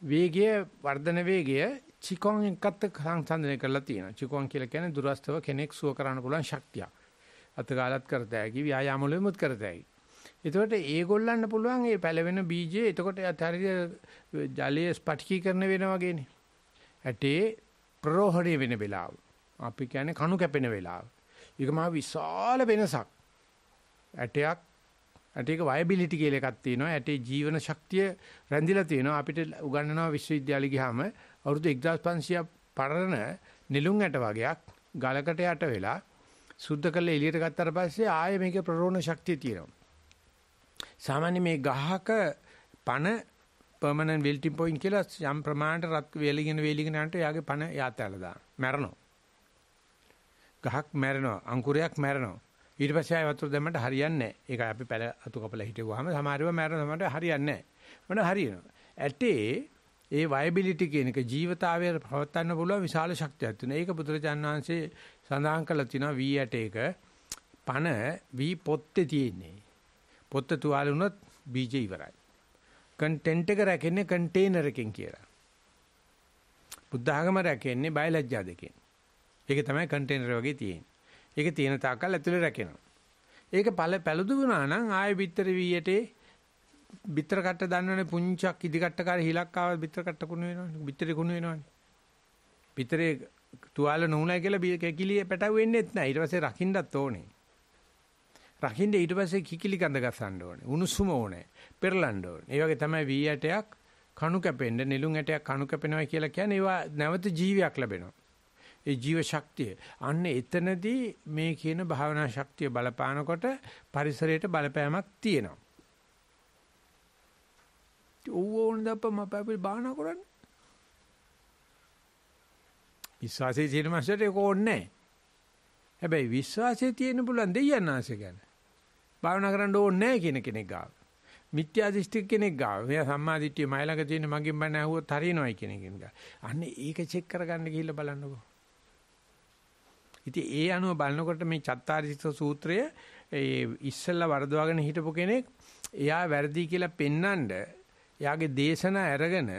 වේගය වර්ධන වේගය චිකොන් එක්කත් සංසන්දනය කරලා තියෙනවා. චිකොන් කියලා කියන්නේ දුරස්තව කෙනෙක් සුව කරන්න පුළුවන් ශක්තිය. අතගාලත් කරත හැකි ව්‍යායාම වලමුත් කරත හැකි. එතකොට ඒගොල්ලන්ට පුළුවන් මේ පැලවෙන බීජය එතකොට හරිය ජලයේ ස්පටිකීකරණ වෙනා වගේනේ. ඇටේ ප්‍රෝහණය වෙන වෙලාව. අපි කියන්නේ කණු කැපෙන වෙලාව. ඒක මා විශාල වෙනසක්. ඇටයක් ඇට ඒක වයබිලිටි කියලා එකක් තියෙනවා. ඇටේ ජීවන ශක්තිය රැඳිලා තියෙනවා. අපිට උගන්වනවා විශ්වවිද්‍යාලෙ ගියාම අවුරුදු 1500 පරණ නිලුම් ඇට වගේක් ගලකට යට වෙලා සුද්ධ කරලා එළියට ගත්තාට පස්සේ ආයේ මේකේ ප්‍රරෝණ ශක්තිය තියෙනවා. සාමාන්‍ය මේ ගහක පණ permanent wilting point කියලා යම් ප්‍රමාණයට රත් වේලිගෙන වේලිගෙන යනට එයාගේ පණ යාතැලා දාන මැරෙනවා. ගහක් මැරෙනවා අංකුරයක් මැරෙනවා. ඊට පස්සේ ආය වතුර දැම්මට හරියන්නේ නැහැ. ඒකයි අපි පැල අතු කපලා හිටෙවුවාම සමහරව මැරෙන සමහරට හරියන්නේ නැහැ. මොන හරියනවා. ඇටේ ඒ වයබිලිටි කියන එක ජීවිතාවය පවත්වන්න පුළුවන් විශාල ශක්තියක් තියෙනවා. ඒක බුදුරජාණන් වහන්සේ සඳහන් කළා තිනවා වී ඇටේක පණ වී පොත්තේ තියෙන්නේ. පොත්ත තුවාල වුණොත් බීජ ඉවරයි. කන්ටෙන්ට් එක රැකෙන්නේ කන්ටේනර් එකෙන් කියලා. බුද්ධ ආගම රැකෙන්නේ බයලජ්ජා දෙකෙන්. ඒක තමයි කන්ටේනර් වගේ තියෙන්නේ. ඒක තියෙන තාක්කල් ඇතුලේ රැකෙනවා. ඒක පළ පැලුදු වුණා නම් ආයෙ පිටර වීයටේ පිටර කට්ට දන්නවනේ පුංචක් ඉදිකට්ටකාර හිලක් ආව පිටර කට්ට කුණු වෙනවනේ. පිටරේ කුණු වෙනවනේ. පිටරේ තුවාල නොඋනා කියලා කැකිලිය පැටවෙන්නේත් නැහැ. ඊට පස්සේ රකින්නත් ඕනේ. රකින්න ඊට පස්සේ කිකිලි ගඳ ගසන්න ඕනේ. උණුසුම ඕනේ. පෙරලන්න ඕනේ. ඒ වගේ තමයි වී ඇටයක් කණු කැපෙන්න, නිලුම් ඇටයක් කණු කැපෙනවා කියලා කියන්නේ ඒවා නැවත ජීවියක් ලැබෙනවා. ඒ ජීව ශක්තිය. අන්න එතනදී මේ කියන භාවනා ශක්තිය බලපානකොට පරිසරයට බලපෑමක් තියෙනවා. ඕවෝන් දපම පැපිල් භාවනා කරන්නේ. විශ්වාසයේ තියෙන මාසයට ඒක ඕනේ හැබැයි විශ්වාසයේ තියෙන පුළුවන් දෙයයන් ආශය ගැන. භාවනා කරන්න ඕනේ නැහැ කියන කෙනෙක් ගාව. මිත්‍යා දෘෂ්ටි කෙනෙක් ගාව. මෙයා සම්මා දෘෂ්ටිය මයි ළඟ තියෙන මගෙන් බණ ඇහුවොත් හරිනවයි කියන කෙනෙක් ගාව. අන්න ඒක චෙක් කරගන්න ගිහිල්ලා බලන්නකෝ. ඉතින් ඒ අනුව බලනකොට මේ චත්තාරිසිත සූත්‍රය ඒ ඉස්සෙල්ලා වරදවාගෙන හිටපු කෙනෙක් එයා වැරදි කියලා පෙන්නඳ එයාගේ දේශන අරගෙන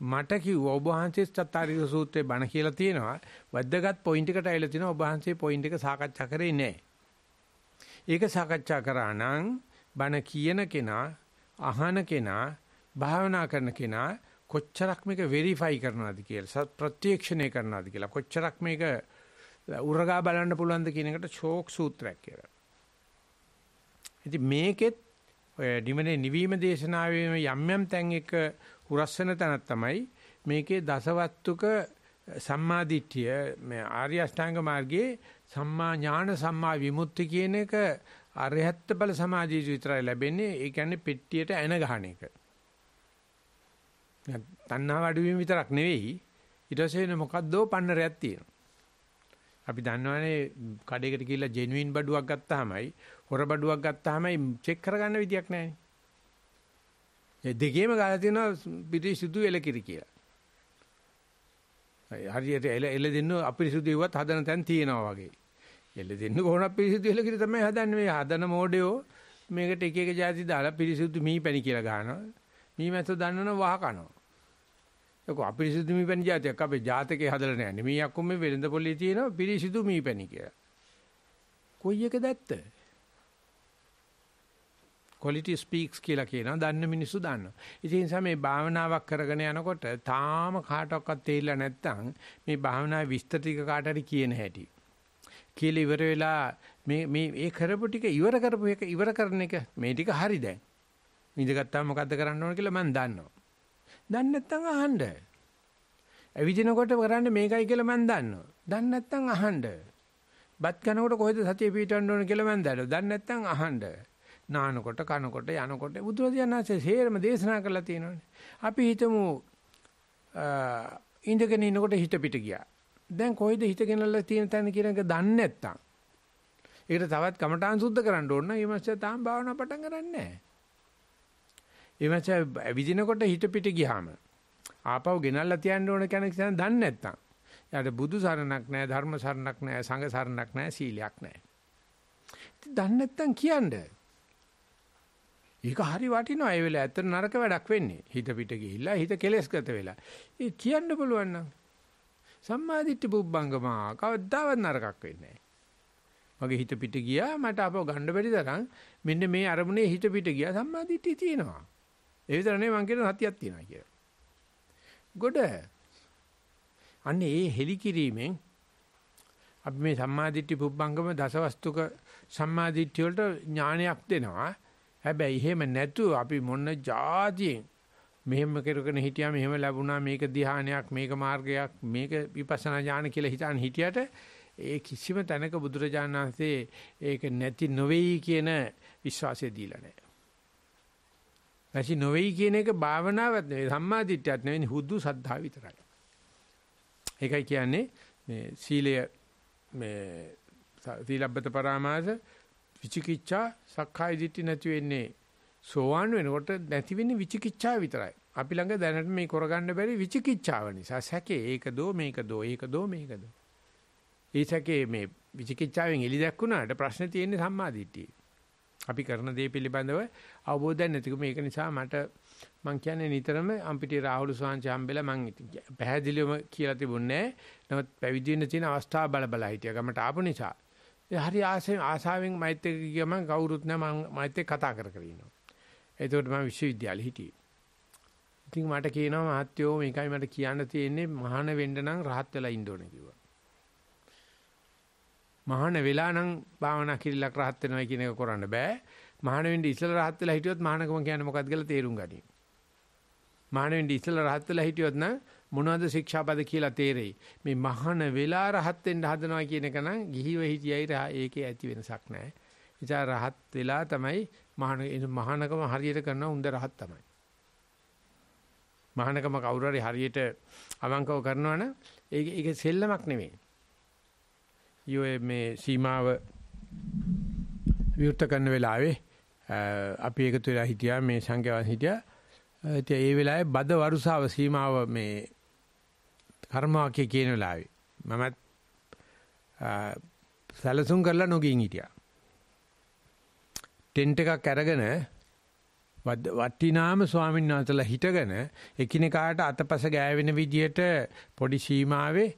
මට කිව්වා ඔබ වහන්සේ චත්තාරිසිත සූත්‍රේ බණ කියලා තියෙනවා වැද්දගත් පොයින්ට් එකට ඇවිල්ලා තිනවා ඔබ වහන්සේ පොයින්ට් එක සාකච්ඡා කරේ නැහැ. ඒක සාකච්ඡා කරා නම් බණ කියන කෙනා අහන කෙනා භාවනා කරන කෙනා කොච්චරක් මේක වෙරිෆයි කරනවද කියලා ප්‍රත්‍යක්ෂණය කරනවද කියලා කොච්චරක් මේක උරගා බලන්න පුළුවන්ද කියන එකට ෂෝක් සූත්‍රයක් කියලා. ඉතින් මේකෙත් ඔය නිවනේ නිවීම දේශනාවේ යම් යම් තැන් එක හුරස්සන තැනක් තමයි මේකේ දසවත්තුක සම්මාදිට්ඨිය මේ ආර්ය අෂ්ටාංග මාර්ගයේ සම්මා ඥාන සම්මා විමුක්ති කියන එක අරහත් බල සමාධිය විතරයි ලැබෙන්නේ ඒ කියන්නේ පෙට්ටියට ඇන ගහන එක. තණ්හා වඩුවීම විතරක් නෙවෙයි ඊට පස්සේ මොකද්දෝ පන්නරයක් තියෙනවා. අපි දන්නවනේ කඩේකට ගිහිල්ලා ජෙනුයින් බඩුවක් ගත්තාමයි හොර බඩුවක් ගත්තාමයි චෙක් කරගන්න විදියක් නැහැ. ඒ දෙකේම ගාලා තියෙනවා පිරිසිදු එලකිරි කියලා. හරියට එල එල දෙන්න අපිරිසුදු ඉවත් හදන තැන් තියෙනවා වගේ. එල දෙන්න කොහොමද පිරිසිදු එලකිරි තමයි හදන්නේ මේ හදන මෝඩයෝ මේකට එක එක જાති දාලා පිරිසිදු මී පැණි කියලා ගන්නවා. මී මැස්සෝ දන්නවනේ වහ කනවා. යකෝ අපිරිසිදු මීපැණි જાතියක් අපේ ජාතකේ හදලා නැහැ. මේ යක්කෝ මේ වෙළඳ පොලේ තියෙන පිරිසිදු මීපැණි කියලා. කොයි එකද ඇත්ත? quality speaks කියලා කියනවා. දන්න මිනිස්සු දන්නවා. ඉතින් නිසා මේ භාවනාවක් කරගෙන යනකොට තාම කාටවත් තේරිලා නැත්තම් මේ භාවනාවේ විස්තර ටික කාට හරි කියන හැටි. කියලා ඉවර වෙලා මේ මේ ඒ කරපු ටික ඉවර කරපු එක ඉවර කරන එක මේ ටික හරි දැන්. ඉඳගත්තාම මොකද්ද කරන්න ඕන කියලා මම දන්නවා. දන්නේ නැත්නම් අහන්න. ඇවිදිනකොට කරන්නේ මේකයි කියලා මම දන්නවා. දන්නේ නැත්නම් අහන්න. බත් කනකොට කොහෙද සතිය පිටවන්න ඕන කියලා මම දන්නවා. දන්නේ නැත්නම් අහන්න. නානකොට කනකොට යනකොට බුදුරජාණන්සේ හේරම දේශනා කරලා තියෙනවානේ. අපි හිතමු ඉඳගෙන ඉනකොට හිත පිට ගියා. දැන් කොහෙද හිත ගෙනල්ලා තියෙන තැන කියන එක දන්නේ නැත්තම්. ඒකට තවත් කමඨාන් සුද්ධ කරන්න ඕන නම් මේ මාසය තාම භාවනා පටන් ගන්නෑ. එමස ඇවිදිනකොට හිත පිට ගියාම ආපහු ගෙනල්ලා තියන්න ඕන කෙනෙක් දැන් දන්නේ නැත්තම්. එයාට බුදු සරණක් නැහැ, ධර්ම සරණක් නැහැ, සංඝ සරණක් නැහැ, සීලයක් නැහැ. ඉතින් දන්නේ නැත්තම් කියන්නේ. ඒක හරි වටිනවා. ඒ වෙලාව ඇත්තට නරක වැඩක් වෙන්නේ. හිත පිට ගිහිල්ලා හිත කෙලෙස්ගත වෙලා. ඒ කියන්න පුළුවන් නම් සම්මාදිට්ඨි පුබ්බංගමා කවදාවත් නරකක් වෙන්නේ නැහැ. මගේ හිත පිට ගියා මට අපව ගන්න බැරි තරම් මෙන්න මේ අරමුණේ හිත පිට ගියා සම්මාදිට්ඨිය තියෙනවා. ඒ විතර නෙවෙයි මං කියන සතියක් තියෙනවා කියලා. ගොඩ අන්න ඒ හෙලි කිරීමෙන් අපි මේ සම්මාදිට්ඨි පුබ්බංගම දසවස්තුක සම්මාදිට්ඨිය වලට ඥානයක් දෙනවා. හැබැයි එහෙම නැතුව අපි මොන જાතියෙන් මෙහෙම කරගෙන හිටියා මෙහෙම ලැබුණා මේක ධ්‍යානයක් මේක මාර්ගයක් මේක විපස්සනා ඥාන කියලා හිතාන හිටියට ඒ කිසිම තැනක බුදුරජාණන් වහන්සේ ඒක නැති නොවේයි කියන විශ්වාසය දීලා නැහැ. නැසි නොවේයි කියන එක භාවනාවක් නෙවෙයි සම්මා දිට්ඨියක් නෙවෙයි හුදු සද්ධා විතරයි. ඒකයි කියන්නේ මේ සීලය මේ සීලබ්බත පරාමාස විචිකිච්ඡා සක්කාය දිට්ඨි නැති වෙන්නේ සෝවාන් වෙනකොට නැති වෙන්නේ විචිකිච්ඡා විතරයි. අපි ළඟ දැනට මේ කරගන්න බැරි විචිකිච්ඡාව නිසා සැකේ ඒක දෝ මේක දෝ ඒක දෝ මේක දෝ. ඒ සැකේ මේ විචිකිච්ඡාවෙන් එලි දැක්ුණාට ප්‍රශ්නේ තියෙන්නේ සම්මා දිට්ඨියේ. අපි කරන දේ පිළිබඳව අවබෝධයක් නැතිකම ඒක නිසා මට මං කියන්නේ නිතරම අම්පිටිය රාහුල සෝංශ හම්බෙලා මං ඉතින් පැහැදිලිවම කියලා තිබුණේ නමුත් පැවිදි වෙන්න තියෙන අවස්ථාව බල බල හිටියා ගමට ආපු නිසා හරි ආසෙන් ආසාවෙන් මයිත් එක්ක ගියම කවුරුත් නැ මං මයිත් එක්ක කතා කර කර ඉනවා එතකොට මම විශ්වවිද්‍යාලේ හිටියේ ඉතින් මට කියනවා මහත්තයෝ මේකයි මට කියන්න තියෙන්නේ මහාන වෙන්න නම් rahat වෙලා ඉන්න ඕනේ කිව්වා මහාන වෙලා නම් භාවනා කිරිලක් rahat වෙනවා කියන එක කරන්න බෑ. මහාන වෙන්න ඉස්සෙල්ලා rahat වෙලා හිටියොත් මහානකම කියන්නේ මොකක්ද කියලා තේරුම් ගනී. මහාන වෙන්න ඉස්සෙල්ලා rahat වෙලා හිටියොත් නම් මොනවද ශික්ෂාපද කියලා තේරෙයි. මේ මහාන වෙලා rahat වෙන්න හදනවා කියන එක නම් ගිහිව හිටියයි ඒකේ ඇති වෙනසක් නෑ. ඉතින් rahat වෙලා තමයි මහාන මහානකම හරියට කරනවා උන්ද rahat තමයි. මහානකම කවුරු හරි හරියට අවංකව කරනවනම් ඒක ඒක සෙල්ලමක් නෙමෙයි. ඊයේ මේ සීමාව විවෘත කරන වෙලාවේ අපි එකතු වෙලා හිටියා මේ සංඝයාන් හිටියා. ඉතින් ඒ වෙලාවේ බද වරුසාව සීමාව මේ කර්මාකේ කියන වෙලාවේ මමත් සැලසුම් කරලා නොගින් හිටියා. ටෙන්ට් එකක් අරගෙන වටිනාම ස්වාමීන් වහන්සේලා හිටගෙන එකිනෙකාට අතපස ගෑවෙන විදියට පොඩි සීමාවේ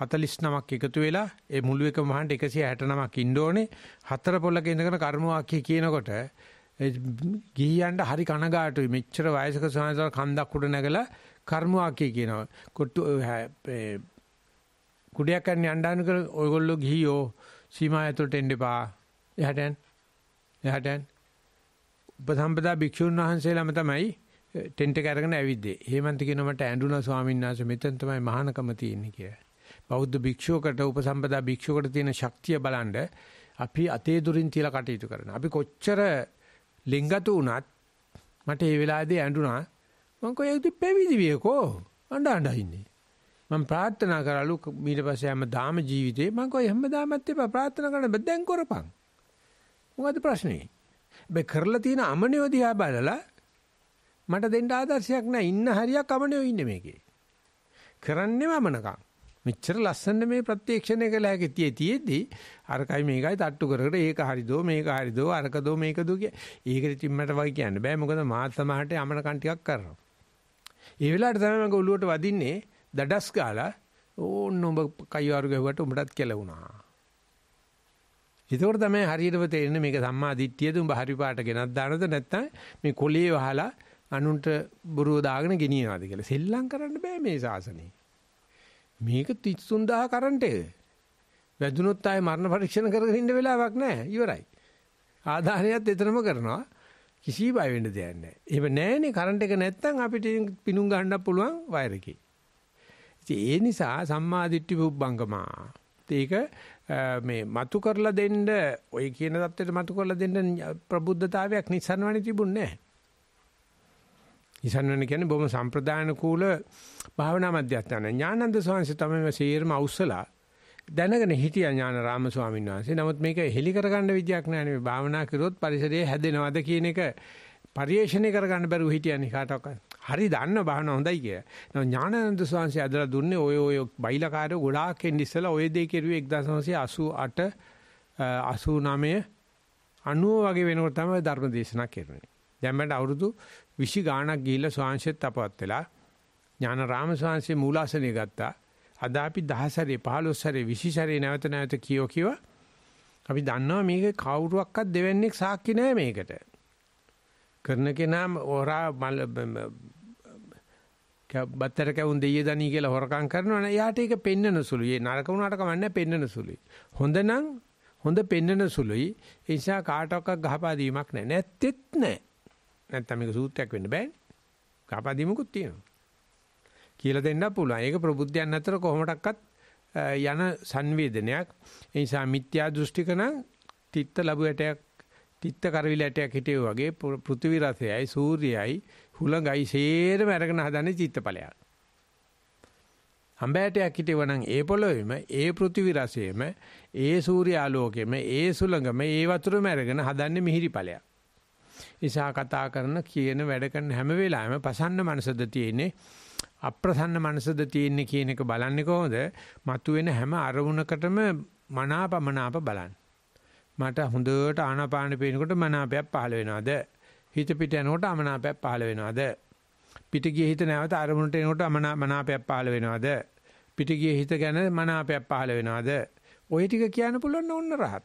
49ක් එකතු වෙලා ඒ මුළු එකම වහන්ට 169ක් ඉන්න ඕනේ. හතර පොලක ඉඳගෙන කර්මවාක්‍ය කියනකොට ගිහියන්ට හරි කනගාටුයි. මෙච්චර වයසක සමාජසාර කන්දක් උඩ නැගලා කර්මවාක්‍ය කියනවා. කොට්ටු කුඩයක් ගන්න යණ්ඩාන කර ඔයගොල්ලෝ ගිහියෝ සීමා ඇතුළට එන්න එපා. එහාට යන්න. එහාට යන්න. උපසම්පදා භික්ෂුන් වහන්සේලාම තමයි ටෙන්ට් එක අරගෙන ඇවිද්දේ. හේමන්ත කියනවා මට ඇඬුණා ස්වාමීන් වහන්සේ මෙතෙන් තමයි මහානකම තියෙන්නේ කියලා. බෞද්ධ භික්ෂුවකට උපසම්පදා භික්ෂුවකට තියෙන ශක්තිය බලන්න අපි අතේ දුරින් තියලා කටයුතු කරනවා. අපි කොච්චර ලිංගතු වුණත් මට ඒ වෙලාවේදී ඇඬුණා මං කොහේද පැවිදි වියකෝ අඬ අඬ ඉන්නේ. මම ප්‍රාර්ථනා කරලු ඊට පස්සේ හැමදාම ජීවිතේ මං කොහේ හැමදාමත් එපා ප්‍රාර්ථනා කරන්න දැන් කරපන්. මොකද ප්‍රශ්නේ? මේ කරලා තියෙන අමනියෝ දිහා බලලා මට දෙන්න ආදර්ශයක් නැහැ. ඉන්න හරියක් අමනියෝ ඉන්නේ මේකේ. කරන්නේ මමනකම්. මෙච්චර ලස්සන මේ ප්‍රත්‍යක්ෂණය කළ හැකි තියෙද්දී අරකයි මේකයි තට්ටු කර කර ඒක හරිදෝ මේක හරිදෝ අරකදෝ මේකදෝ කිය. ඒකට තිම්මට වගේ කියන්න බෑ මොකද මාත් සමහරට යමන කන් ටිකක් කරනවා. ඒ වෙලාවට තමයි මම ඔළුවට වදින්නේ දඩස් ගාලා ඕන්න ඔබ කයිවාරු ගැහුවට උඹටත් කෙලුණා. ඒකෝර තමයි හරියටම තේරෙන්නේ මේක සම්මා දිට්ඨියද උඹ හරි පාට ගෙනත් දානද නැත්නම් මේ කොළේ වහලා අනුන්ට බොරුව දාගෙන ගෙනියනවාද කියලා. සෙල්ලම් කරන්න බෑ මේ ශාසනේ. මේක 33000 කරන්ට් එක. වැදුනොත් ආයේ මරණ පරීක්ෂණ කරගෙන ඉන්න වෙලාවක් නැහැ. ඉවරයි. ආදාහනයත් එතරම් කරනවා. කිසි බය වෙන්න දෙයක් නැහැ. එහෙම නැහැනේ කරන්ට් එක නැත්තම් අපිට පිණුම් ගන්න පුළුවන් වයර් එකේ. ඒ නිසා සම්මාදිට්ඨි පුබ්බංගමා. ඒක මේ මතු කරලා දෙන්න ඔය කියන தත්ත්වයට මතු කරලා දෙන්න ප්‍රබුද්ධතාවයක් නිසන්වණි තිබුණේ නැහැ. ඉසන්වන කියන්නේ බොහොම සම්ප්‍රදාන කූල භාවනා මධ්‍යස්ථාන. ඥානන්ද ස්වාමීන් තමයි මේ සීරම අවසලා දැනගෙන හිටියා ඥාන රාම ස්වාමීන් වහන්සේ. නමුත් මේක හෙලි කරගන්න විදියක් නෑ නේ. භාවනා කරොත් පරිසරය හැදෙනවද කියන එක පරිේශණය කරගන්න බැරුව හිටියන්නේ කාටවත්. හරි දන්න භාවනා හොඳයි කිය. නෝ ඥානানন্দ ස්වාමීන් ඇදලා දුන්නේ ඔය ඔය බයිලාකාරයෝ ගොඩාක් එන්න ඉස්සලා ඔය දේ කෙරුවේ 1988 89 90 වගේ වෙනකොට තමයි ධර්ම දේශනා කරන්නේ. දැන් මට අවුරුදු විශි ගාණක් ගිහිල්ලා ස්වාංශෙත් අපවත් වෙලා ඥානරාම ස්වාංශේ මූලාසනය ගත්තා. අද අපි 10 සැරේ 15 සැරේ 20 සැරේ නැවත නැවත කියෝ කිව අපි දන්නවා මේක කවුරුවක්වත් දෙවන්නේක් සාක්ෂි නෑ මේකට. කරන කෙනා හොරා මල් බත්තර කැවුන් දෙයිය දනී කියලා හොරකම් කරනවා නේ. එයාට ඒක පෙන්නන සුළුයි. ඒ නරක වුණාට කමන්නේ පෙන්නන සුළුයි. හොඳ නම් හොඳ පෙන්නන සුළුයි. ඒ නිසා කාටවත් ගහපා දීමක් නෑ. නැත්තේත් නෑ. නැත්නම් මේක සූත්‍රයක් වෙන්න බෑනේ. කපදීමකුත් තියෙනවා. කියලා දෙන්න පුළුවන්. ඒක ප්‍රබුද්ධයන් අතර කොහොමඩක්වත් යන සංවේදනයක්. ඒ නිසා මිත්‍යා දෘෂ්ටික නම් තිත්ත ලැබු ඇටයක් තිත්ත කරවිල ඇටයක් හිටියේ වගේ පෘථිවි රසයයි සූර්යයයි හුලඟයි සේරම අරගෙන හදන්නේ චිත්තපලයක්. අඹෑටයක් හිටියව නම් ඒ පොළොවේම ඒ පෘථිවි රසයේම ඒ සූර්යාලෝකයේම ඒ සුලඟම ඒ වතුරම අරගෙන හදන්නේ මිහිරිපලයක්. ඒසා කතා කරන කියන වැඩ කරන හැම වෙලාවෙම පසන්න මනසද තියෙන්නේ අප්‍රසන්න මනසද තියෙන්නේ කියන එක බලන්නේ කොහොමද? මතුවෙන හැම අරමුණකටම මනාපමනාප බලන්න. මට හොඳට ආනාපාන පේනකොට මනාපයක් පහළ වෙනවද? හිත පිට යනකොට අමනාපයක් පහළ වෙනවද? පිට ගිය හිත නැවත අරමුණට එනකොට මනාපයක් පහළ වෙනවද? පිට ගිය හිත ගැන මනාපයක් පහළ වෙනවද? ওই ටික කියන්න පුළුවන් ඕන්න රහත්.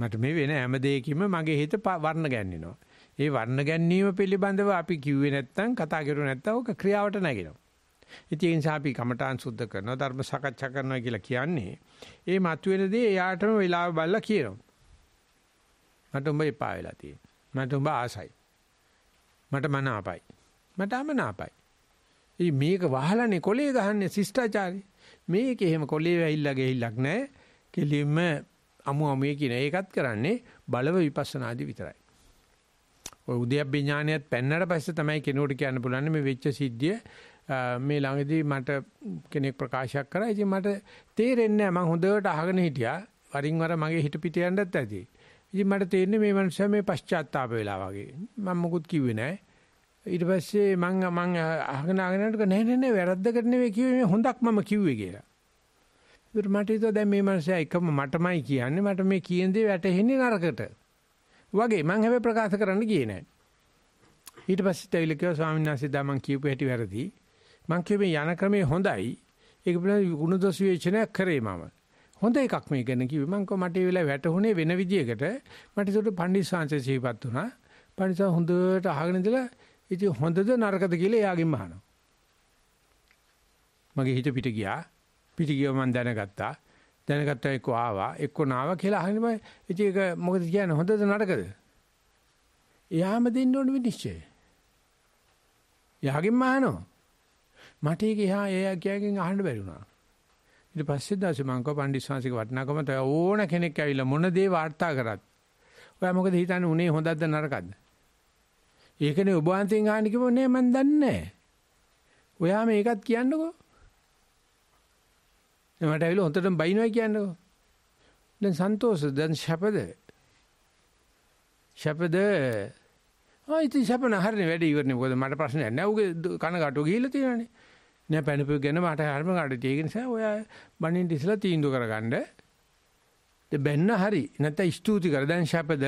මට මේ වෙන හැම දෙයකින්ම මගේ හිත වර්ණ ගැන්වෙනවා. ඒ වර්ණ ගැන්වීම පිළිබඳව අපි කිව්වේ නැත්නම් කතා කරුවේ නැත්නම් ඔක ක්‍රියාවට නැගෙනවා. ඉතින් ඒ නිසා අපි කමඨාන් සුද්ධ කරනවා ධර්ම සාකච්ඡා කරනවා කියලා කියන්නේ ඒ මතුවෙන දේ එයාටම වෙලාව බලලා කියනවා. මට උඹ එපා වෙලා තියෙනවා. මට උඹ ආසයි. මට මනාපයි. මට අමනාපයි. ඉතින් මේක වහලානේ කොලේ ගහන්නේ ශිෂ්ටාචාරය. මේක එහෙම කොලේ වැහිලා ගෙහිලක් නැහැ. කෙලින්ම අමු අමුවේ කියන ඒකත් කරන්නේ බලව විපස්සනාදී විතරයි. ඔය උද්‍යප්පේ ඥානයත් පෙන්නට පස්සේ තමයි කෙනෙකුට කියන්න පුළුවන් මේ වෙච්ච සිද්ධිය මේ ළඟදී මට කෙනෙක් ප්‍රකාශයක් කරා. ඉතින් මට තේරෙන්නේ නැහැ මම හොඳට අහගෙන හිටියා. වරින් වර මගේ හිත පිට යන්නත් ඇති. ඉතින් මට තේරෙන්නේ මේ මනුස්සයා මේ පශ්චාත්තාප වෙලා වගේ. මම මොකුත් කිව්වේ නැහැ. ඊට පස්සේ මං මං අහගෙන අහගෙන නෑ නෑ නෑ වැරද්දකට නෙවෙයි කිව්වේ මේ හොඳක් මම කිව්වේ කියලා. ඒකට මට හිතුවා දැන් මේ මනුස්සයා එකම මටමයි කියන්නේ මට මේ කියන දේ වැටහෙන්නේ නරකට. වගේ මං හැබැයි ප්‍රකාශ කරන්න ගියේ නෑ. ඊට පස්සේ තැවිල කිව්වා ස්වාමීන් වහන්සේ දා මං කියපු හැටි වැරදි. මං කිව්වේ යන ක්‍රමේ හොඳයි. ඒක පිළිබඳ ගුණ දොස් විවේචනයක් කරේ මම. හොඳ එකක් මේ ගැන කිව්වේ මං කොහොම මට ඒ වෙලාව වැටුනේ වෙන විදියකට. මට ඒකට පණ්ඩිත සංසය සිහිපත් වුණා. පණ්ඩිත හොඳට අහගෙන ඉඳලා ඉතින් හොඳද නරකද කියලා එයාගෙන් අහනවා. මගේ හිත පිට ගියා. පිටිගියව මම දැනගත්තා. දැනගත්තා එක්ක ආවා එක්ක නාවා කියලා අහන්න බෑ. ඉතින් ඒක මොකද කියන්නේ හොඳද නරකද? එයාම දෙන්න ඕන විනිශ්චය. එයාගෙන්ම අහනවා. මට ඒක එහා එයා කියකින් අහන්න බැරි වුණා. ඊට පස්සේ දැසි මං කව පණ්ඩිත් ශාන්සික වටිනාකම තව ඕන කෙනෙක් ඇවිල්ලා මොන දේ වාර්තා කරත්. ඔයා මොකද හිතන්නේ උනේ හොඳද නරකද? ඒකනේ ඔබ වහන්සේගෙන් අහන්න කිව්වොත් නෑ මන් දන්නේ නෑ. ඔයා මේකත් කියන්නකෝ. මට ඇවිල්ලා හොඳටම බයිනවා කියන්නේ. දැන් සන්තෝෂ දැන් ශපද. ශපද ආයිති ශපන හරිනේ වැඩ ඉවරනේ මොකද මට ප්‍රශ්නයක් නෑ උගේ කන ගැටෝ ගිහිල්ලා තියෙනනේ. නෑ පැනපු ගැන මට හරිම කාටද ඒක නිසා ඔයා බණින් ඉස්සලා තීන්දුව කරගන්න. ඒ බැන්න හරි නැත්නම් ස්තුති කර දැන් ශපද.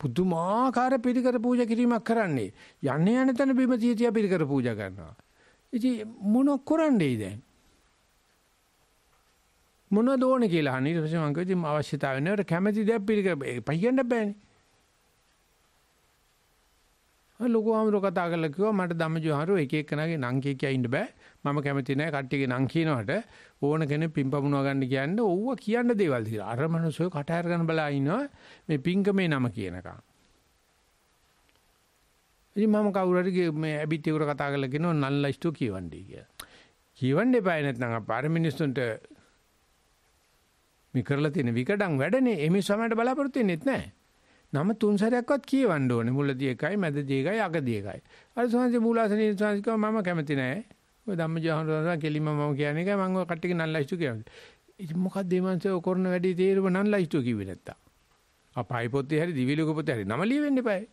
පුදුමාකාර පිළිකර පූජා කිරීමක් කරන්නේ. යන්නේ යන තැන බිම තියතිය පිළිකර පූජා කරනවා. ඉතින් මොන කරන්නේ දැන්? මොන දෝන කියලා අහන ඊට පස්සේ මම කිව්වා ඉතින් අවශ්‍යතාව වෙනවට කැමැති දේ පිළිගන්න පයියන්න බෑනේ. ලොකු ආමර කතා කරලා කිව්වා මට ධම්මජෝහරු එක එක්කනගේ නම් කිය කිය ඉන්න බෑ මම කැමති නෑ කට්ටියගේ නම් කියනවට ඕන කෙනෙක් පිම්පමුණවා ගන්න කියන්නේ ඕවා කියන්න දේවල් තියලා අර මනුස්සය කට අරගෙන බලා ඉනවා මේ පිංකමේ නම කියනකම් ඉතින් මම කවුරු හරි මේ ඇබිටියෙකුට කතා කරලා කියනවා නන් ලයිස්ට් කියවන්නේ කියලා. කියවන්න එපා නැත්නම් අපාර මිනිස්සුන්ට මේ කරලා තියෙන විකඩම් වැඩනේ එමේ සමයට බලාපොරොත්තු වෙන්නේ නැහැ. නම තුන් සැරයක්වත් කියවන්න ඕනේ. මුලදී එකයි, මැදදී එකයි, අගදී එකයි. අර සෝන්සේ මූලාසනේ සෝන්සේ කව මම කැමති නැහැ. ඔය ධම්මජාහන සෝන්සා කෙලිම මම කියන්නේ එකයි මම ඔය කට්ටියක නන්ලයිස්තු කියන්නේ. ඉතින් මොකක්ද මේ මංසෝ කරන වැඩි තේරුම නන්ලයිස්තු කිව්වේ නැත්තම්. අපායි පොතේ හරි දිවිලෝක පොතේ හරි නම ලියවෙන්න එපායි.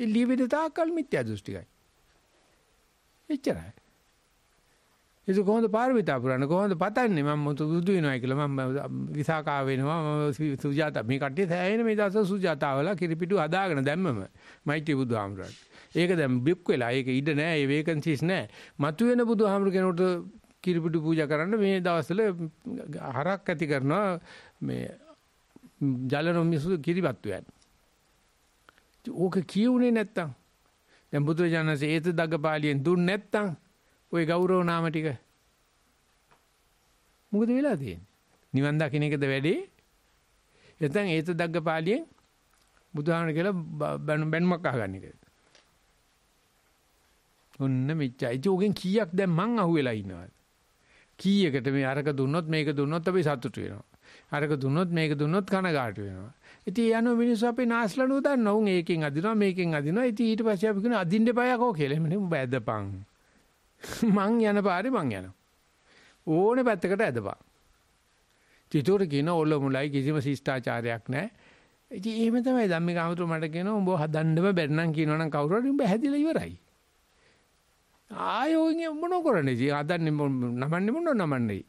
ඒ ලියවෙන තාක්කල් මිත්‍යා දෘෂ්ටිකයි. එච්චරයි. ඒක කොහොමද පාරමිතා පුරන්නේ කොහොමද පතන්නේ මම මුදු වෙනවා කියලා මම විසාකා වෙනවා මම සුජාතා මේ කට්ටිය සෑහෙන මේ දවස්වල සුජාතාවල කිරිපිටු හදාගෙන දැම්මම මෛත්‍රී බුදුහාමුදුරට ඒක දැන් බික් වෙලා ඒක ඉඩ නැහැ ඒ වේකන්සිස් නැහැ මතුවෙන බුදුහාමුදුර කෙනෙකුට කිරිපිටු පූජා කරන්න මේ දවස්වල හරක් ඇති කරනවා මේ ජලනොමිසු කිරිපත්තු යන්නේ ඕක කියුනේ නැත්තම් දැන් බුදුරජාණන්සේ ඒත දගපාලියෙන් දුන්න නැත්තම් ওই ගෞරව නාම ටික මොකද වෙලා තියෙන්නේ නිවන් දකින්න එකද වැඩි නැත්නම් ඒත දගපාලියෙන් බුදුහාමර කියලා බැනුමක් අහගන්න එක ඔන්න මෙච්චයි ඒකෙන් කීයක් දැන් මං අහුවෙලා ඉනවද කීයකට මේ අරක දුන්නොත් මේක දුන්නොත් අපි සතුටු වෙනවා අරක දුන්නොත් මේක දුන්නොත් කනගාටු වෙනවා ඉතින් ඒ අනුව මිනිස්සු අපේ නාස්ලනුව දන්නා. උන් ඒකෙන් අදිනවා මේකෙන් අදිනවා. ඉතින් ඊට පස්සේ අපි කියන අදින්න බයකෝ කියලා. එහෙම නෙමෙයි. උඹ ඇදපන්. [laughs] මං යන පාරේ මං යනවා. ඕනේ පැත්තකට ඇදපන්. චිතෝර කියන ඔල්ල මුලයි කිසිම ශිෂ්ටාචාරයක් නැහැ. ඉතින් එහෙම තමයි ධම්මික අමතුරු මට කියනවා උඹ හදන්නම බැරි නම් කියනවනම් කවුරු හරි උඹ හැදිලා ඉවරයි. ආයෝගේ මොන කරන්නේ? ඉතින් හදන්නේ නමන්නේ මොන නමන්නේ?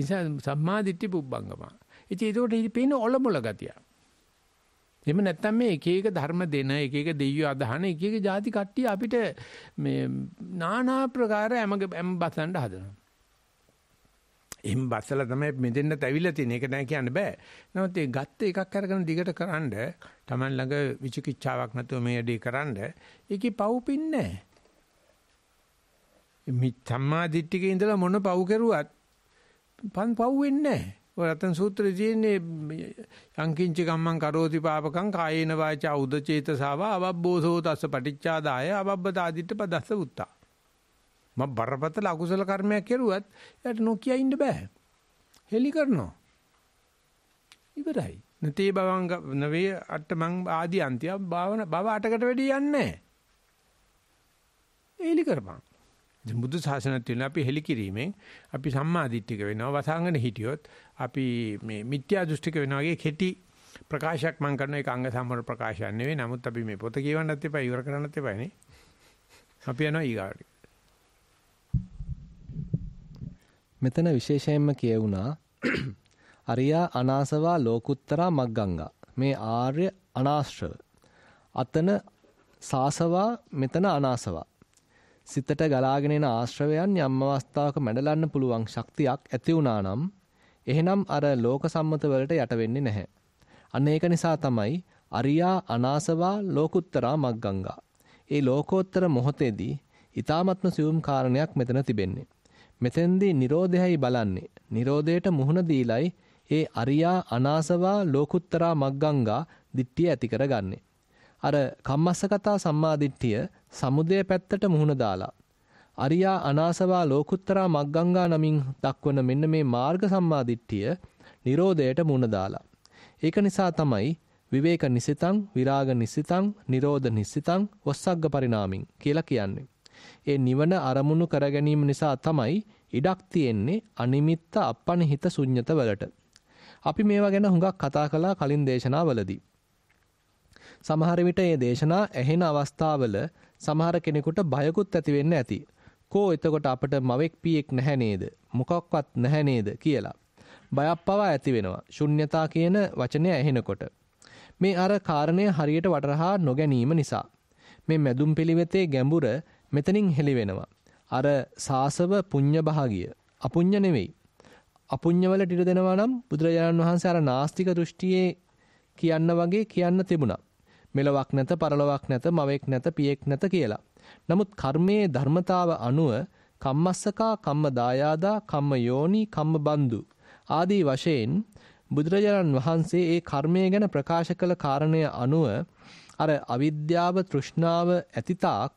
ඉතින් සම්මාදිට්ඨි පුබ්බංගම. ඉතින් ඒකට ඉතින් ඔලොමොල ගතිය. එහෙම නැත්නම් මේ එක එක ධර්ම දෙන එක එක දෙවියෝ අදහන එක එක ಜಾති කට්ටිය අපිට මේ নানা ප්‍රකාර හැම බසන්න හදනවා. එහෙම බස්සලා තමයි මෙදෙන්න තැවිලා තියෙන්නේ. ඒක නෑ කියන්න බෑ. නමුත් ඒ ගත්ත එකක් අරගෙන දිගට කරන්ඩ Taman ළඟ විචිකිච්ඡාවක් නැතුව මේ වැඩේ කරන්ඩ ඒකේ පවුපින්නේ නෑ. මිච්ඡම්මා දිට්ඨිකේ ඉඳලා මොන පව් කරුවත් පන් පව් වෙන්නේ නෑ. ඔය රතන සූත්‍රයේ තියෙන්නේ යංකින්ච ගම්මන් කරෝති පාපකම් කායේන වාචා උදචේතසාව අවබ්බෝසෝ තස්ස පටිච්චාදාය අවබ්බදාදිත්ත පදස්ස උත්තා මම බරපතල අකුසල කර්මයක් කෙරුවත් එයාට නොකිය ඉන්න බෑ හෙලි කරනවා ඉවරයි නතේ බවංග නවේ අට්ටමං ආදී අන්තිය භාවන බව අටකට වැඩි යන්නේ හෙලි කරපන් බුදු සාසනත් වෙන අපි හෙලිකිරීමෙන් අපි සම්මාදිට්ඨික වෙනවා වසංගන හිටියොත් අපි මේ මිත්‍යා දෘෂ්ටික වෙනවා වගේ කෙටි ප්‍රකාශයක් මම කරන එක අංග සම්මර ප්‍රකාශයක් නෙවෙයි නමුත් අපි මේ පොත කියවන්නත් එපා ඉවර කරන්නත් එපා නේ අපි යනවා ඊගාට මෙතන විශේෂයෙන්ම කියවුණා [clears throat] අරියා අනාසවා ලෝකුත්තරා මග්ගංගා මේ ආර්ය අනාශ්‍රව අතන සාසවා මෙතන අනාසවා සිතට ගලාගෙන එන ආශ්‍රවයන් යම් අවස්ථාවක මැඩලන්න පුළුවන් ශක්තියක් ඇති වුණා නම් එහෙනම් අර ලෝක සම්මත වලට යට වෙන්නේ නැහැ. අන්න ඒක නිසා තමයි අරියා අනාසවා ලෝකුත්තරා මග්ගංගා. ඒ ලෝකෝත්තර මොහොතේදී ඊ타මත්ම සියුම් කාරණයක් මෙතන තිබෙන්නේ. මෙතෙන්දී Nirodhayai බලන්නේ. Nirodhayට මුහුණ දීලයි ඒ අරියා අනාසවා ලෝකුත්තරා මග්ගංගා දිට්ඨිය ඇති කරගන්නේ. අර කම්මස්සගතා සම්මාදිට්ඨිය සමුදය පැත්තට මුහුණ දාලා අරියා අනාසවා ලෝකුත්තරා මග්ගංගා නමින් දක්වන මෙන්න මේ මාර්ග සම්මාදිට්ඨිය Nirodhayට මුහුණ දාලා. ඒක නිසා තමයි විවේක නිසිතං විරාග නිසිතං නිරෝධ නිසිතං වස්සග්ග පරිණාමින් කියලා කියන්නේ. ඒ නිවන අරමුණු කර ගැනීම නිසා තමයි ඉඩක් තියෙන්නේ අනිමිත්ත අපනිහිත ශුන්්‍යත වලට. අපි මේවා ගැන හුඟක් කතා කළා කලින් දේශනාවලදී. සමහර විට මේ දේශනා ඇහෙන අවස්ථාවල සමහර කෙනෙකුට බයකුත් ඇති වෙන්න ඇති. කෝ එතකොට අපිට මවෙක් පීයක් නැහැ නේද? මොකක්වත් නැහැ නේද කියලා. බයක් පවා ඇති වෙනවා. ශුන්්‍යතා කියන වචනය ඇහෙනකොට. මේ අර කාරණය හරියට වටහා නොගැනීම නිසා මේ මැදුම් පිළිවෙතේ ගැඹුර මෙතනින් හෙළි වෙනවා. අර සාසව පුඤ්ඤ භාගිය අපුඤ්ඤ නෙවෙයි. අපුඤ්ඤවලට ඉඩ දෙනවා නම් බුදුරජාණන් වහන්සේ අර නාස්තික දෘෂ්ටියේ කියන්න වගේ කියන්න තිබුණා. මෙලොවක් නැත පරලොවක් නැත මවෙක් නැත පියෙක් නැත කියලා. නමුත් කර්මයේ ධර්මතාව අනුව කම්මස්සකා කම්ම දායාදා කම්ම යෝනි කම්ම බන්දු ආදී වශයෙන් බුදුරජාණන් වහන්සේ ඒ කර්මය ගැන ප්‍රකාශ කළ කාරණය අනුව අර අවිද්‍යාව තෘෂ්ණාව ඇතිතාක්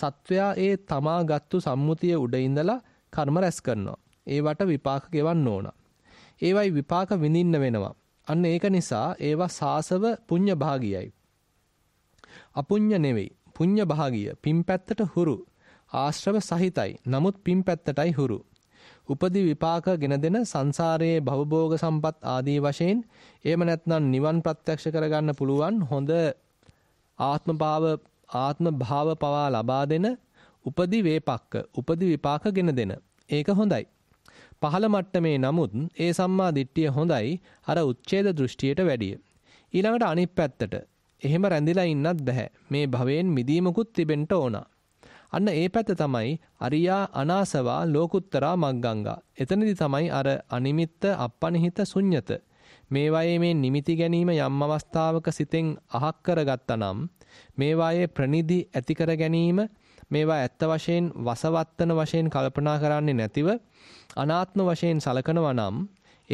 සත්වයා ඒ තමා ගත්තු සම්මුතිය උඩ ඉඳලා කර්ම රැස් කරනවා. ඒවට විපාක ගෙවන්න ඕන. ඒවයි විපාක විඳින්න වෙනවා. අන්න ඒක නිසා ඒවා සාසව පුඤ්‍ය භාගියයි. අපුඤ්ඤ නෙවෙයි. පුඤ්ඤ භාගිය පින්පැත්තට හුරු. ආශ්‍රව සහිතයි. නමුත් පින්පැත්තටයි හුරු. උපදි විපාක ගෙන දෙන සංසාරයේ භවභෝග සම්පත් ආදී වශයෙන් එහෙම නැත්නම් නිවන් ප්‍රත්‍යක්ෂ කරගන්න පුළුවන් හොඳ ආත්මභාව ආත්ම භාව පවා ලබා දෙන උපදි වේපක්ක උපදි විපාක ගෙන දෙන ඒක හොඳයි පහළ මට්ටමේ නමුත් ඒ සම්මා දිට්ඨිය හොඳයි අර උච්ඡේද දෘෂ්ටියට වැඩිය ඊළඟට අනිත් පැත්තට එහෙම රැඳිලා ඉන්නත් බෑ. මේ භවයෙන් මිදීමකුත් තිබෙන්න ඕන. අන්න ඒ පැත්ත තමයි අරියා අනාසවා ලෝකුත්තරා මග්ගංගා. එතනදි තමයි අර අනිමිත්ත අපනිහිත ශුන්්‍යත මේවායේ මේ නිමිති ගැනීම යම් අවස්ථාවක සිතෙන් අහක් කරගත්තනම් මේවායේ ප්‍රනිදි ඇති කර ගැනීම මේවා ඇත්ත වශයෙන් වසවත්තන වශයෙන් කල්පනා කරන්නේ නැතිව අනාත්ම වශයෙන් සලකනවා නම්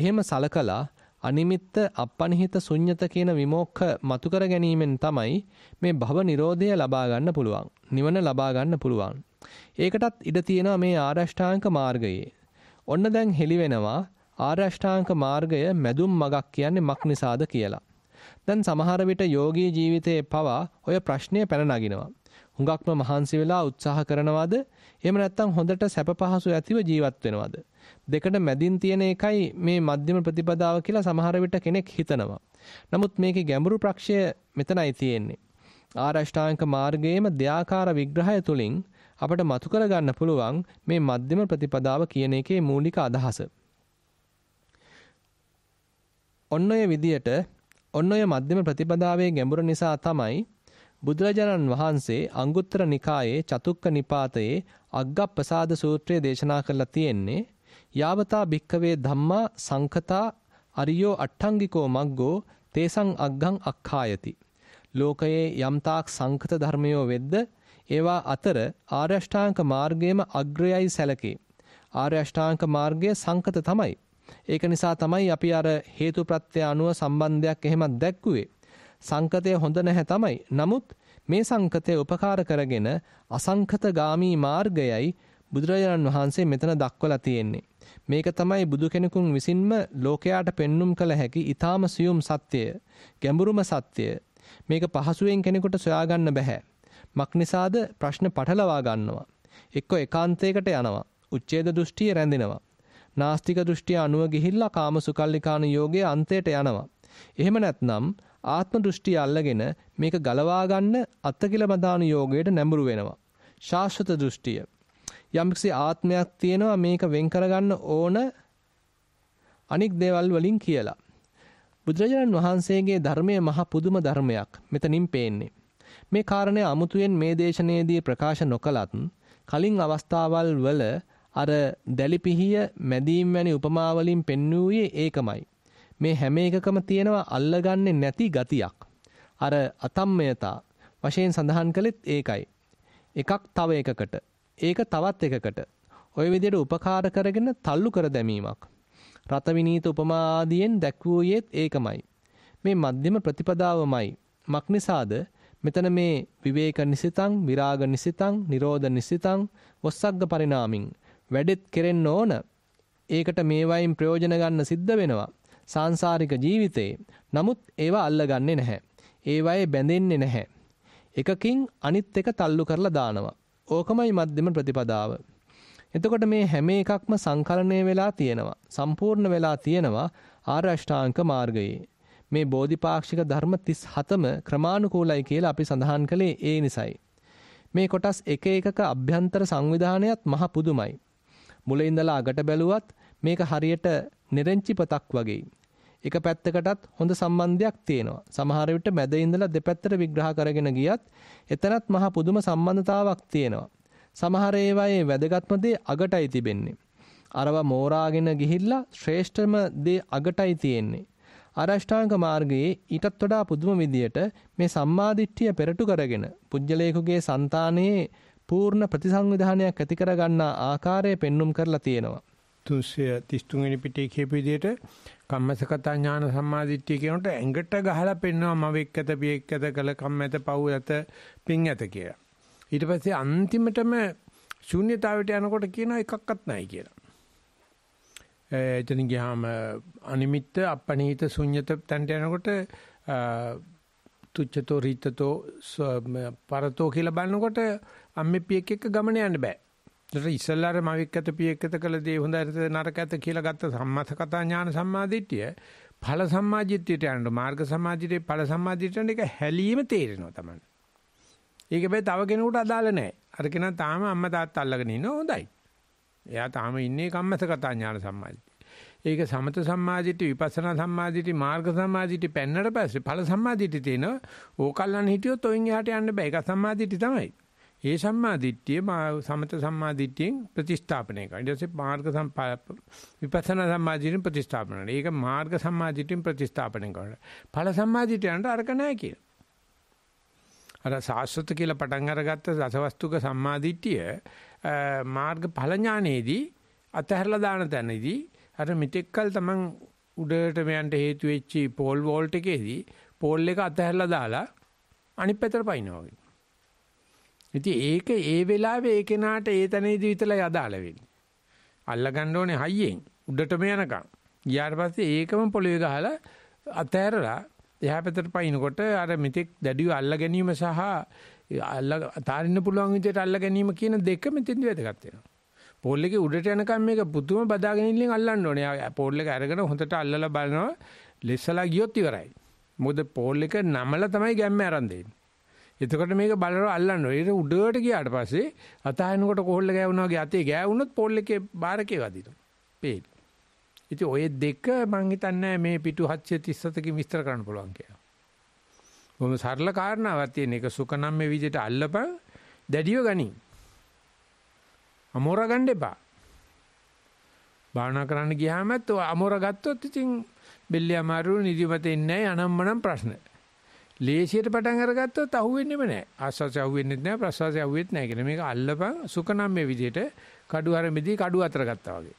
එහෙම සලකලා අනිමිත්ත අපනිහිත ශුන්්‍යත කියන විමෝක්ඛ මතු කර ගැනීමෙන් තමයි මේ භව නිරෝධය ලබා ගන්න පුළුවන්. නිවන ලබා ගන්න පුළුවන්. ඒකටත් ඉඩ තියෙනවා මේ ආරෂ්ඨාංක මාර්ගයේ. ඔන්න දැන් හෙලි වෙනවා ආරෂ්ඨාංක මාර්ගය මැදුම් මගක් කියන්නේ මක් නිසාද කියලා. දැන් සමහර විට යෝගී ජීවිතයේ පවා ඔය ප්‍රශ්නය පැන නගිනවා. හුඟක්ම මහන්සි වෙලා උත්සාහ කරනවද? එහෙම නැත්නම් හොඳට සැප පහසු ඇතිව ජීවත් වෙනවද? දෙකට මැදින් තියෙන එකයි මේ මධ්‍යම ප්‍රතිපදාව කියලා සමහර විට කෙනෙක් හිතනවා. නමුත් මේකේ ගැඹුරු ප්‍රක්ෂය මෙතනයි තියෙන්නේ. ආරෂ්ඨාංක මාර්ගයේම දෙආකාර විග්‍රහය තුලින් අපිට මතු කරගන්න පුළුවන් මේ මධ්‍යම ප්‍රතිපදාව කියන එකේ මූලික අදහස. ඔන්න ඔය විදියට ඔන්න ඔය මධ්‍යම ප්‍රතිපදාවේ ගැඹුර නිසා තමයි බුදුරජාණන් වහන්සේ අංගුත්තර නිකායේ චතුක්ක නිපාතයේ අග්ගප්පසාද සූත්‍රය දේශනා කරලා තියෙන්නේ යාවතා භික්කවේ ධම්මා සංකතා අරියෝ අට්ඨංගිකෝ මග්ගෝ තේසං අග්ගං අක්ඛායති. ලෝකයේ යම්තාක් සංකත ධර්මයෝ වෙද්ද ඒවා අතර ආර්ය අෂ්ටාංග මාර්ගයේම අග්‍රයයි සැලකේ. ආර්ය අෂ්ටාංග මාර්ගය සංකත තමයි. ඒක නිසා තමයි අපි අර හේතුප්‍රත්‍ය අනුව සම්බන්ධයක් එහෙමත් දැක්කුවේ. සංකතය හොඳ නැහැ තමයි. නමුත් මේ සංකතය උපකාර කරගෙන අසංකත ගාමී මාර්ගයයි බුදුරජාණන් වහන්සේ මෙතන දක්වලා තියෙන්නේ. මේක තමයි බුදු කෙනෙකුන් විසින්ම ලෝකයාට පෙන්눔 කළ හැකි ඊ타ම සියුම් සත්‍යය, ගැඹුරුම සත්‍යය. මේක පහසුවෙන් කෙනෙකුට සොයාගන්න බෑ. මක්නිසාද ප්‍රශ්න පටලවා ගන්නවා. එක්ක ඒකාන්තයකට යනවා. උච්ඡේද දෘෂ්ටිය රැඳෙනවා. නාස්තික දෘෂ්ටිය අනුව ගිහිල්ලා කාමසුකල්ලිකාන යෝගයේ අන්තයට යනවා. එහෙම නැත්නම් ආත්ම දෘෂ්ටිය අල්ලගෙන මේක ගලවා ගන්න අත්කිලමදාන යෝගයට නැඹුරු වෙනවා. ශාස්වත දෘෂ්ටිය යම්කිසි ආත්මයක් තියෙනවා මේක වෙන් කරගන්න ඕන අනික් දේවල් වලින් කියලා. බුදුරජාණන් වහන්සේගේ ධර්මයේ මහ පුදුම ධර්මයක් මෙතනින් පේන්නේ. මේ කාරණය අමුතුවෙන් මේ දේශනාවේදී ප්‍රකාශ නොකලත් කලින් අවස්ථාවල් වල අර දැලිපිහිය මැදීම් වැනි උපමා වලින් පෙන්වුවේ ඒකමයි. මේ හැම එකකම තියෙනවා අල්ලගන්නේ නැති ගතියක්. අර අතම්මයතා වශයෙන් සඳහන් කළෙත් ඒකයි. එකක් තව එකකට ඒක තවත් එකකට ওই විදිහට උපකාර කරගෙන තල්ලු කර දැමීමක් රත විනීත උපමා ආදියෙන් දැක්වූයේත් ඒකමයි මේ මධ්‍යම ප්‍රතිපදාවමයි මක්නිසාද මෙතන මේ විවේක නිසිතං විරාග නිසිතං නිරෝධ නිසිතං වස්සග්ග පරිණාමින් වැඩෙත් කෙරෙන්න ඕන ඒකට මේවයින් ප්‍රයෝජන ගන්න සිද්ධ වෙනවා සාංශාරික ජීවිතේ නමුත් ඒවා අල්ලගන්නේ නැහැ ඒවායේ බැඳෙන්නේ නැහැ එකකින් අනිත් එක තල්ලු කරලා දානවා ඕකමයි මධ්‍යම ප්‍රතිපදාව. එතකොට මේ හැම එකක්ම සංකලනය වෙලා තියෙනවා. සම්පූර්ණ වෙලා තියෙනවා ආර්ය අෂ්ටාංග මාර්ගයේ. මේ බෝධිපාක්ෂික ධර්ම 37ම ක්‍රමානුකූලයි කියලා අපි සඳහන් කළේ ඒ නිසයි. මේ කොටස් එක එකක අභ්‍යන්තර සංවිධානයත් මහ පුදුමයි. මුල ඉඳලා අගට බැලුවත් මේක හරියට නිරෙන්චි පතක් වගේ. එක පැත්තකටත් හොඳ සම්බන්ධයක් තියෙනවා. සමහර විට මැද ඉඳලා දෙපැත්තට විග්‍රහ කරගෙන ගියත් එතනත් මහ පුදුම සම්බන්ධතාවක් තියෙනවා. සමහර ඒවායේ වැදගත්ම දේ අගටයි තිබෙන්නේ. අරව මෝරාගෙන ගිහිල්ලා ශ්‍රේෂ්ඨම දේ අගටයි තියෙන්නේ. අරෂ්ඨාංග මාර්ගයේ ඊටත් වඩා පුදුම විදියට මේ සම්මාදිට්ඨිය පෙරටු කරගෙන පුජ්‍යලේඛුගේ సంతානයේ පූර්ණ ප්‍රතිසංවිධානයක් ඇති කරගන්නා ආකාරය පෙන්눔 කරලා තියෙනවා. 33 වෙනි පිටේ කියපු විදිහට කම්මසගත ඥාන සම්මාදිට්ඨිය කියනට ඇඟට ගහලා පෙන්නවා මම එක්කත පියෙක්කත කළ කම්මැත පව් ඇත පිං ඇත කියලා. ඊට පස්සේ අන්තිමටම ශූන්‍යතාවයට යනකොට කියනවා එකක්වත් නැහැ කියලා. එතන ගියාම අනිමිත්ත අපනීත ශුන්්‍යත තැන්ට යනකොට තුච්ඡතෝ රීතතෝ පරතෝ කියලා බලනකොට අම්මෙපියෙක් එක්ක ගමන යන්න බෑ. ඊට ඉස්සල්ලාර මවික්කත පියක්කත කළ දේ හොඳ නරක ඇත කියලා ගත්ත සම්මත කතා ඥාන සම්මාදිට්ඨිය ඵල සම්මාදිට්ඨියට යන්න මාර්ග සම්මාදිට්ඨියේ ඵල සම්මාදිට්ඨියට යන එක හැලීම තේරෙනවා තමයි. ඒක බෑ තව කෙනෙකුට අදාළ නැහැ. අර කෙනා තාම අම්මා තාත්තා අල්ලගෙන ඉන්නවා හොඳයි. එයා තාම ඉන්නේ කම්මස කතා ඥාන සම්මාදිට්ඨිය. ඒක සමත සම්මාදිටි විපස්සනා සම්මාදිටි මාර්ග සම්මාදිටි පෙන්නට පස්සේ ඵල සම්මාදිටි තියෙනවා ඕකල්ලන් හිටියොත් ඔයින් එහාට යන්න බෑ ඒක සම්මාදිටි තමයි ඒ සම්මා දිට්ඨිය සමත සම්මා දිට්ඨියෙන් ප්‍රතිස්ථාපනය කරනවා. ඊට පස්සේ මාර්ග විපස්සනා සම්මා දිට්ඨියෙන් ප්‍රතිස්ථාපනය කරනවා. ඒක මාර්ග සම්මා දිට්ඨියෙන් ප්‍රතිස්ථාපනය කරනවා. ඵල සම්මා දිට්ඨියට අරක නැහැ කියලා. අර සාස්වත කියලා පටන් අරගත්ත දසවස්තුක සම්මා දිට්ඨිය මාර්ග ඵල ඥානයේදී අතහැරලා දාන තැනදී අර මෙතෙක්කල් තමන් උඩට මෙයන්ට හේතු වෙච්චි පෝල් වෝල්ට් එකේදී පෝල් එක අතහැරලා දාලා අනිත් පැත්තට පයින්නවා වගේ. ඉතින් ඒක ඒ වෙලාවේ ඒ කෙනාට ඒ තැනේදී විතරයි අදාළ වෙන්නේ. අල්ලගන්න ඕනේ හයියෙන් උඩටම යනකම්. ගියාට පස්සේ ඒකම පොළවේ ගහලා අතෑරලා එහා පැත්තට පයින්නකොට අර මෙතෙක් දැඩිව අල්ලා ගැනීම සහ අල්ලා තාරින්න පුළුවන් විදිහට අල්ලා ගැනීම කියන දෙක මෙතෙන්දි වැදගත් වෙනවා. පෝල් එකේ උඩට යනකම් මේක පුදුම බදාගෙන ඉන්න අල්ලන්න ඕනේ. පෝල් එක අරගෙන හොඳට අල්ලලා බලනවා. lessලා ගියොත් ඉවරයි. මොකද පෝල් එක නමලා තමයි ගැම්ම ආරම්භ දෙන්නේ. එතකොට මේක බලලා අල්ලන්න ඕනේ. ඒක උඩට ගියාට පස්සේ අතහරිනකොට කොහොල්ල ගෑවුනා වගේ අතේ ගෑවුනොත් පෝල් එකේ බාරකේ වදිනවා. පේන. ඉතින් ඔය දෙක මං හිතන්නේ මේ පිටු 737කින් විස්තර කරන්න පුළුවන් කියලා. බොහොම සරල කාරණාවක් තියෙන එක සුකනම් මේ විදිහට අල්ලපන් දැඩිව ගනි. අමෝර ගන්න එපා. භාවනා කරන්න ගියාම තෝ අමෝර ගත්තොත් ඉතින් බෙල්ල අමාරු නිදිමතෙන්නේ නැහැ අනම්මනම් ප්‍රශ්න. ලේසියට පටන් අරගත්තොත් අහුවෙන්නේම නැහැ. ආස්වාසය අහුවෙන්නේ නැහැ, ප්‍රසවාසය අහුවෙත් නැහැ කියන මේක අල්ලපන් සුකනම් මේ විදිහට කඩු හරමෙදී කඩු අතර ගත්තා වගේ.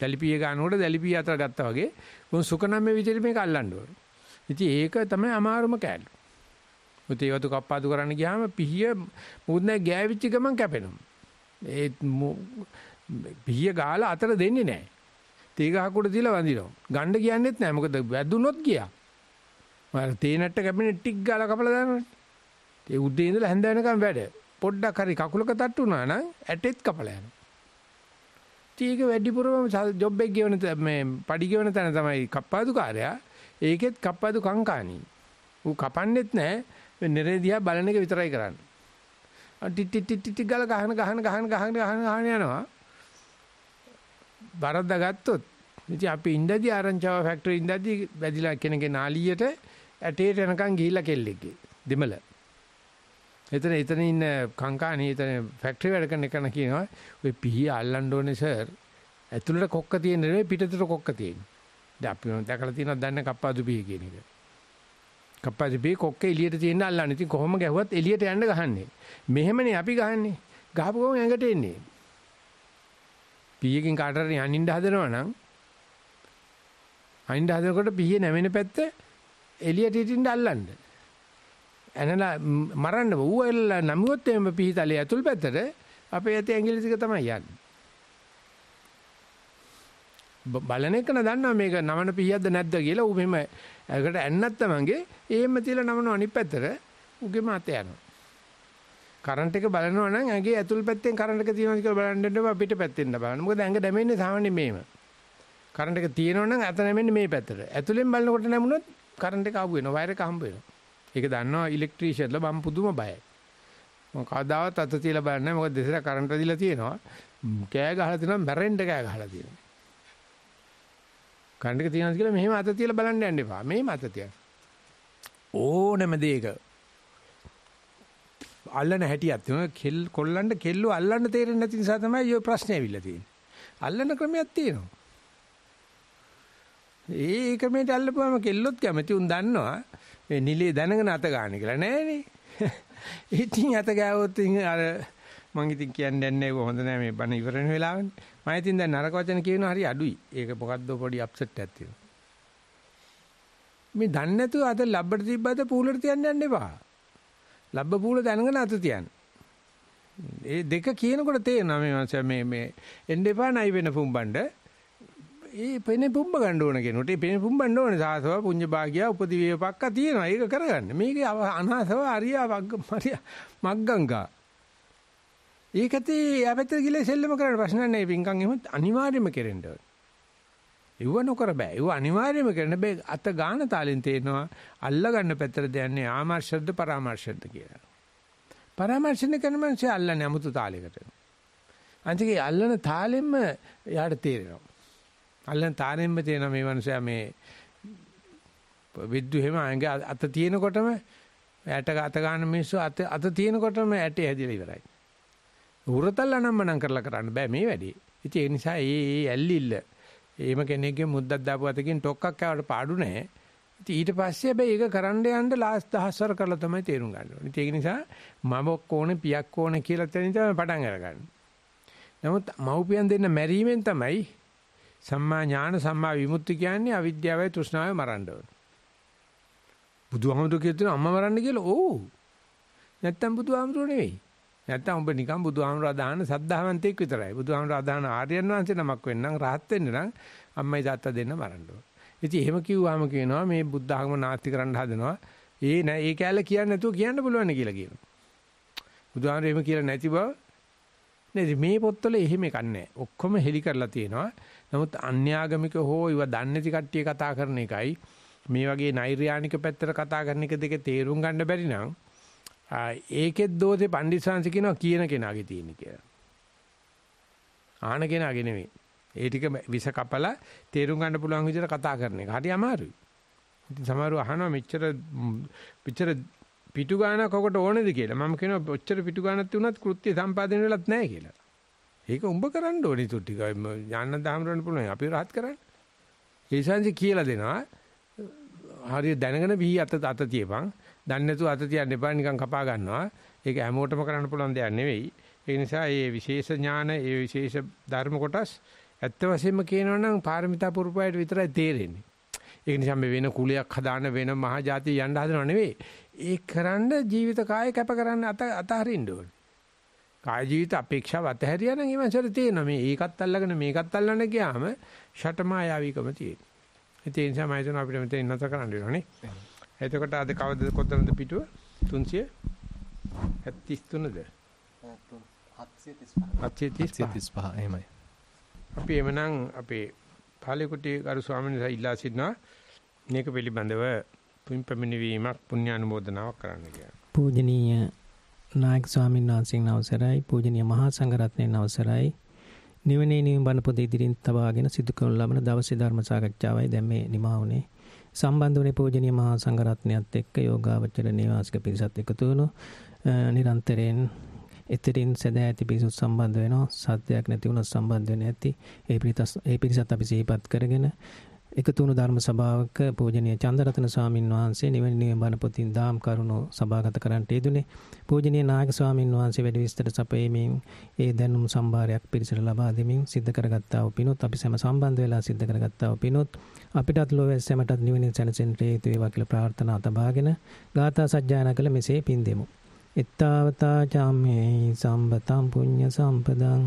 දැලිපිය ගන්නකොට දැලිපිය අතර ගත්තා වගේ මොන් සුකනම් මේ විදිහට මේක අල්ලන්න ඕන. ඉතින් ඒක තමයි අමාරුම කෑල්ල. මුත් ඒවතු කප්පාදු කරන්න ගියාම පිහිය මුත් නැ ගෑවිච්ච ගමන් කැපෙනවා. ඒ පිහිය ගාලා අතර දෙන්නේ නැහැ. තේ ගහකට දීලා වඳිනවා. ගණ්ඩ කියන්නේත් නැහැ. මොකද වැදුනොත් ගියා. මම තේනට්ට කැපෙන ටික් ගාලා කපලා දානවනේ. ඒ උදේ ඉඳලා හැන්ද වෙනකම් වැඩ. පොඩ්ඩක් හරි කකුලක තට්ටු වුණා නම් ඇටෙත් කපලා යනවා. ඒක වැඩිපුරම ජොබ් එක ගෙවන මේ පඩි ගෙවන තැන තමයි කප්පාදුකාරයා. ඒකෙත් කප්පාදු කංකානී. ඌ කපන්නේත් නැහැ. නෙරේ දිහා බලන එක විතරයි කරන්නේ. ටි ටි ටි ටි ගාලා ගහන ගහන ගහන ගහන ගහන ගහන යනවා. වරද්දා ගත්තොත් ඉතින් අපි ඉඳදී ආරංචාව ෆැක්ටරි ඉඳදී වැදිලා කෙනගේ නාලියට ඇටේට යනකම් ගිහිල්ලා කෙල්ලෙක්ගේ දෙමළ. එතන එතන ඉන්න කංකාණී එතන ෆැක්ටරි වැඩ කරන කෙනා කියනවා ඔය පිහි අල්ලන්න ඕනේ සර්. ඇතුළට කොක්ක තියෙන නෙවෙයි පිටතට කොක්ක තියෙන්නේ. දැන් අපි දැකලා තියෙනවා දැන්න කප්පාදු පිහි කියන එක. කප්පාදු පිහි කොක්ක එළියට තියෙන අල්ලන්න. ඉතින් කොහොම ගැහුවත් එළියට යන්න ගහන්නේ. මෙහෙමනේ අපි ගහන්නේ. ගහපු ගමන් ඇඟට එන්නේ. පීයකින් කාටරි අනින්න හදනවා නම් අනින්න හදනකොට පීයේ නැවෙන පැත්ත එළියට හිටින්න අල්ලන්න. ඇනලා මරන්න ඌ එල්ලලා නමුවොත් එම පිහිතලේ ඇතුල් පැත්තට අපේ ඇති ඇඟිලි ටික තමයි යන්නේ. බලන එක නදන්නා මේක නමන පිහියක්ද නැද්ද කියලා ඌ මෙහෙම ඒකට ඇන්නත් තමන්ගේ එහෙම තියලා නමන අනිත් පැත්තට ඌගේ මත යනවා. කරන්ට් එක බලනවා නම් ඇඟේ ඇතුල් පැත්තෙන් කරන්ට් එක තියෙනවා කියලා බලන්න දෙන්න පිට පැත්තෙන් බලන්න. මොකද ඇඟ දැමෙන්නේ සාමාන්‍යයෙන් මේම. කරන්ට් එක තියෙනවා නම් අත නැමෙන්නේ මේ පැත්තට. ඇතුලෙන් බලනකොට නැමුණොත් කරන්ට් එක ආපු වෙනවා වයර් එක හම්බ වෙනවා. ඒක දන්නවා ඉලෙක්ට්‍රීෂියන්ලා බම් පුදුම බයයි. මම කවදාවත් අත තියලා බලන්නේ මොකද දෙසර කරන්ට් දීලා තියෙනවා. කෑ ගහලා තියෙනවා මැරෙන්න කෑ ගහලා තියෙනවා. කරන්ට් එක තියෙනවා කියලා මෙහෙම අත තියලා බලන්න යන්න එපා. මෙහෙම අත තියන්න. ඕනම දෙයක අල්ලන හැටියක් තියෙනවා. කෙල් කොල්ලන්ට කෙල්ලෝ අල්ලන්න තේරෙන්නේ නැති නිසා තමයි ඔය ප්‍රශ්නේ ඇවිල්ලා තියෙන්නේ. අල්ලන ක්‍රමයක් තියෙනවා. ඒ ක්‍රමයට අල්ලපුවම කෙල්ලොත් කැමති උන් දන්නවා මේ නිලයේ දැනගෙන අත ගන්න කියලා නෑනේ. [laughs] ඉතින් අත ගෑවොත් අර මං ඉතින් කියන්නේ නැහැ හොඳ නෑ මේ බණ ඉවර වෙන වෙලාවනේ. මම ඉතින් දැන් නරක වචන කියන හරි අඩුයි. ඒක මොකද්ද පොඩි අප්සෙට් එකක් තියෙනවා. මේ දන්නේ නැතුව අත ලබ්බට තිබ්බද පූලට තියන්න යන්න එපා. ලබ්බ පූල දැනගෙන අත තියන්න. ඒ දෙක කියනකොට තේරෙනවා මේ මේ මේ එන්න එපා නයි වෙන පුම්බණ්ඩ ඒ පෙනේ පුම්බ ගන්න ඕන කෙනෙකුට ඒ පෙනේ පුම්බන්න ඕනේ සාසව පුඤ්ඤ භාගිය උපදිවිය පක්ක තියෙනවා. ඒක කරගන්න. මේකේ අනාසව අරියා වග්ග මරියා මග්ගංගා. ඒකතේ යපැත්තට ගිහලා සෙල්ලම කරන්න ප්‍රශ්න නැහැ. පින්කම් එහෙම අනිවාර්යයෙන්ම කෙරෙන්න ඕනේ. ඒව නොකර බෑ. ඒව අනිවාර්යයෙන්ම කරන්න බෑ. අත ගාන තාලෙන් තේනවා අල්ල ගන්න පැත්තට දයන්නේ ආමර්ශද්ද පරාමර්ශද්ද කියලා. පරාමර්ශන කරන මිනිස්සු අල්ලන්නේ 아무තු තාලයකට. අන්තිකේ අල්ලන තාලෙන්ම යාට තේරෙනවා. අල්ලන් තානෙම්ම තියෙන මේ මනුස්සයා මේ විද්දු හැම අඟ අත තියෙනකොටම ඇට අත ගන්න මිනිස්සු අත අත තියෙනකොටම ඇටේ හැදිලා ඉවරයි. උරතල් අනම්මනම් කරලා කරන්න බෑ මේ වැඩේ. ඉතින් ඒ නිසා ඒ ඒ ඇල්ලිල්ල එහෙම කෙනෙක්ගේ මුද්දක් දාපු අතකින් ටොක්ක්ක් ආවට පාඩු නැහැ. ඉතින් ඊට පස්සේ හැබැයි ඒක කරන්න යන්න ලාස් දහස්වර කරලා තමයි තේරුම් ගන්න ඕනේ. ඉතින් ඒක නිසා මමක් ඕනේ පියක් ඕනේ කියලා තැනින් තමයි පටන් අරගන්නේ. නමුත් මව්පියන් දෙන්න මැරීමෙන් තමයි සම්මා ඥාන සම්මා විමුක්ති කියන්නේ අවිද්‍යාවයි තෘෂ්ණාවයි මරන්න ඕන. බුදුහාමුදුරුවෝ කියන අම්මා මරන්න කියලා ඕ. නැත්තම් බුදුහාමුදුරුවෝ නෙවෙයි. නැත්තම් උඹ නිකන් බුදුහාමුදුරුවෝ අදහන සද්ධාවන්තෙක් විතරයි. බුදුහාමුදුරුවෝ අදහන ආර්යයන් වහන්සේ නමක් වෙන්නම් රහත් වෙන්න නම් අම්මයි තාත්තා දෙන්න මරන්න ඕන. ඉතින් එහෙම කිව්වම කියනවා මේ බුද්ධ ආගම නාස්ති කරන්න හදනවා. ඒ නෑ ඒ කැලේ කියන්නේ නැතුව කියන්න පුළුවන් කියලා කියනවා. බුදුහාමුදුරුවෝ එහෙම කියලා නැති බව නේද මේ පොත්වල එහෙම එකක් නැහැ. ඔක්කොම හෙලි කරලා තියෙනවා. නමුත් අන්‍යාගමික හෝ ඉව දන්නේ කට්ටිය කතා කරන එකයි මේ වගේ නෛර්යානික පැත්තට කතා කරන එක දෙක තේරුම් ගන්න බැරි නම් ඒකෙත් දෝෂේ පණ්ඩිසාංශ කියනවා කියන කෙනාගේ තියෙන කියලා. ආන කෙනාගේ නෙමෙයි. ඒ ටික විස කපලා තේරුම් ගන්න පුළුවන් විදිහට කතා කරන එක. හරි අමාරුයි. ඉතින් සමහරව අහනවා මෙච්චර මෙච්චර පිටු ගානක් ඔකට ඕනේද කියලා. මම කියනවා ඔච්චර පිටු ගානක් තියුණත් කෘත්‍ය සම්පාදනය වෙලත් නැහැ කියලා. ඒක උඹ කරන්න ඕනේ තු ටික. ඥාන දාමරන්න පුළුවන්. අපි රහත් කරන්න. ඒසංශ කියලා දෙනවා. හරිය දැනගෙන බී අත අත තියපන්. දන්නේ නැතුව අත තියන්න එපා නිකන් කපා ගන්නවා. ඒක හැමෝටම කරන්න පුළුවන් දෙයක් නෙවෙයි. ඒ නිසා මේ විශේෂ ඥාන, මේ විශේෂ ධර්ම කොටස් ඇත්ත වශයෙන්ම කියනවනම් පාරමිතා පුරුපයට විතරයි තේරෙන්නේ. ඒ නිසා මේ වෙන කුලයක් හදාන වෙන මහා જાතිය යන්න හදනව නෙවෙයි. ඒ කරන්න ජීවිත කාය කැප කරන්න අත අතහරින්න ඕනේ. කාය ජීවිත අපේක්ෂාව අතහැරියා නම් ඊමන් සර තියෙනවා මේ ඒකත් අල්ලගෙන මේකත් අල්ලන්න ගියාම ෂටමායාවිකම තියෙනවා. ඒ නිසා මම හිතනවා අපිට මෙතන ඉන්නත කරන්න වෙනවනේ. එතකොට අද කවද කොතනද පිටුව? 373ද? 735 එහෙමයි. අපි එමනම් අපේ පාලිකුටි ගරු ස්වාමීන් වහන්සේ ඉල්ලා සිටිනවා මේක පිළිබඳව පුණ්‍ය පැමිණීමක් පුණ්‍ය අනුමෝදනාවක් කරන්න කියලා. පූජනීය නායක ස්වාමීන් වහන්සේගේ අවසරයි පූජනීය මහා සංඝරත්නයේ අවසරයි නිවනේ නිවන බණ පොත ඉදිරින් තබාගෙන සිදු කරන ලබන දවසේ ධර්ම සාකච්ඡාවයි දැන් මේ නිමා වුනේ සම්බන්ධ වුනේ පූජනීය මහා සංඝරත්නයත් එක්ක යෝගාවචර නිවාසික පිරිසත් එකතු වුණු නිරන්තරයෙන් එතරින් සැදෑ ඇති පිරිසුත් සම්බන්ධ වෙනවා සත්‍යයක් නැති වුණත් සම්බන්ධ වෙන්නේ නැති ඒ පිරිස ඒ පිරිසත් අපි සිහිපත් කරගෙන එකතු වුණු ධර්ම සභාවක පූජනීය චන්දරතන ස්වාමින් වහන්සේ නිවන නිවන බණ පොතින් දාම් කරුණු සභාගත කරන්නට යෙදුනේ. පූජනීය නායක ස්වාමින් වහන්සේ වැඩි විස්තර සපයමින් ඒ දැනුම් සම්භාරයක් පිරිසට ලබා දෙමින් සිද්ධ කරගත්තා වූ පිනොත් අපි සෑම සම්බන්ධ වෙලා සිද්ධ කරගත්තා වූ පිනොත් අපිටත් ලෝවැස් සැමටත් නිවනින් සැනසෙන්නට හේතු වේවා කියලා ප්‍රාර්ථනා තබාගෙන ගාථා සජ්ජායනා කළ මෙසේ පින් දෙමු. එත්තාවතා චාම්මේ සම්බතම් පුඤ්ඤ සම්පදං